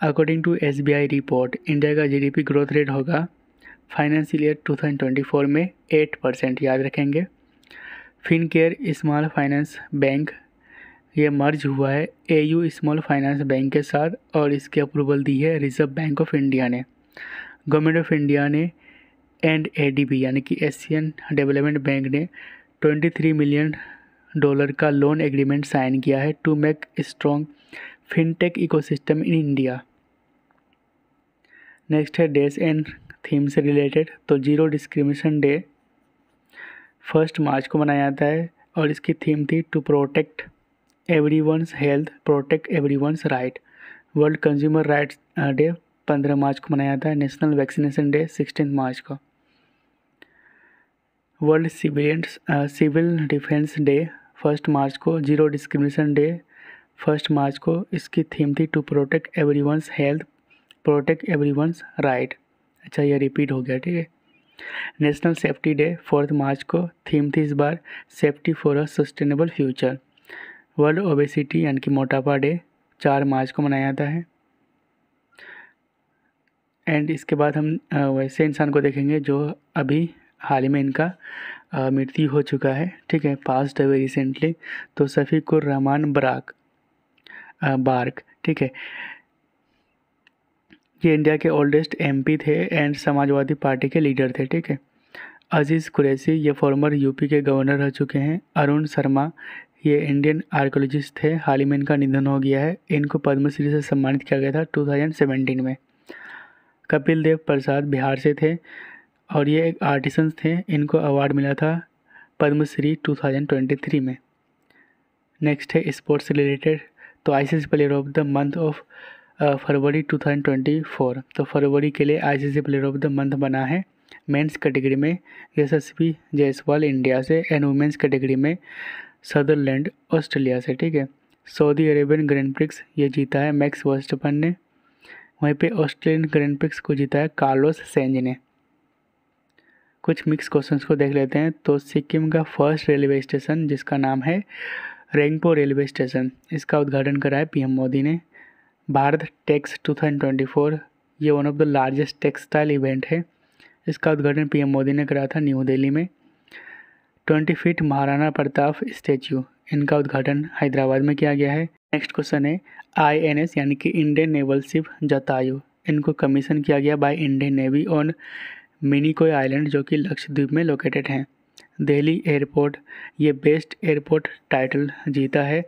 according to S report India का जीडीपी ग्रोथ रेट होगा फाइनेंशियल ईयर 2024 में 8 परसेंट याद रखेंगे फिनकेयर स्मॉल फाइनेंस बैंक ये मर्ज हुआ है एयू स्मॉल फाइनेंस बैंक के साथ और इसकी अप्रूवल दी है रिजर्व बैंक ऑफ इंडिया ने गवर्नमेंट ऑफ इंडिया ने एंड बी यानी कि एशियन डेवलपमेंट बैंक ने 23 मिलियन डॉलर का लोन एग्रीमेंट साइन किया है to make strong fintech ecosystem in India next है डेस एंड थीम से रिलेटेड तो zero discrimination day first March को मनाया जाता है और इसकी थीम थी to protect every one's health protect every one's right world consumer rights day पंद्रह मार्च को मनाया जाता है national vaccination day sixteen March को world civilians civil defence day first March को zero discrimination day first March को इसकी थीम थी to protect every health protect every right अच्छा ये रिपीट हो गया ठीक है national safety day fourth March को थीम थी इस बार safety for a sustainable future world obesity यानी कि मोटापा डे चार मार्च को मनाया जाता है एंड इसके बाद हम वैसे इंसान को देखेंगे जो अभी हाल ही में इनका मृत्यु हो चुका है ठीक है पास्ट अवे रिसेंटली तो सफ़ीकुर रहमान बराक बार्क ठीक है ये इंडिया के ओल्डेस्ट एमपी थे एंड समाजवादी पार्टी के लीडर थे ठीक है अजीज़ कुरैसी ये फॉर्मर यूपी के गवर्नर रह चुके हैं अरुण शर्मा ये इंडियन आर्कोलॉजिस्ट थे हाल ही में इनका निधन हो गया है इनको पद्मश्री से सम्मानित किया गया था 2017 में कपिल देव प्रसाद बिहार से थे और ये एक आर्टिसंस थे इनको अवार्ड मिला था पद्मश्री 2023 में नेक्स्ट है स्पोर्ट्स रिलेटेड तो ICC player of the month of February 2024 तो फरवरी के लिए ICC player of the month बना है मेंस कैटेगरी में यशस्वी जायसवाल इंडिया से एंड वुमेंस कैटेगरी में सदरलैंड ऑस्ट्रेलिया से ठीक है सऊदी अरेबियन ग्रैंड प्रिक्स ये जीता है मैक्स वर्स्टपन ने वहीं पे ऑस्ट्रेलियन ग्रैंड प्रिक्स को जीता है कार्लोस सेंज ने कुछ मिक्स क्वेश्चंस को देख लेते हैं तो सिक्किम का फर्स्ट रेलवे स्टेशन जिसका नाम है रेंगपो रेलवे स्टेशन इसका उद्घाटन करा है पीएम मोदी ने भारत टेक्स 2024 ये one of the largest textile event है इसका उद्घाटन पीएम मोदी ने करा था न्यू दिल्ली में twenty feet Maharana Pratap statue इनका उद्घाटन हैदराबाद में किया गया है नेक्स्ट क्वेश्चन है आईएनएस यानी कि इंडियन नेवल शिप जतायु इनको कमीशन किया गया बाय इंडियन नेवी ऑन कोई आइलैंड जो कि लक्षद्वीप में लोकेटेड हैं दिल्ली एयरपोर्ट ये बेस्ट एयरपोर्ट टाइटल जीता है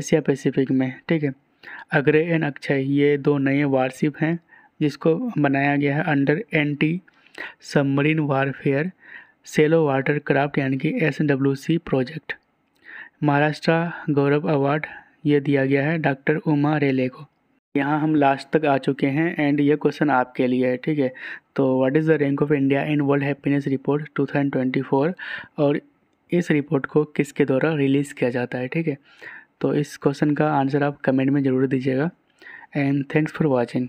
एशिया पैसिफिक में ठीक है अग्रय एन अक्षय ये दो नए वारशिप हैं जिसको बनाया गया है under anti submarine warfare shallow water craft यानी कि S W C project Maharashtra Gaurav award ये दिया गया है डॉक्टर उमा रेले को यहाँ हम लास्ट तक आ चुके हैं एंड ये क्वेश्चन आपके लिए है ठीक है तो what is the rank of India in world happiness report 2024 और इस रिपोर्ट को किसके द्वारा रिलीज़ किया जाता है ठीक है तो इस क्वेश्चन का आंसर आप कमेंट में ज़रूर दीजिएगा एंड थैंक्स फॉर वॉचिंग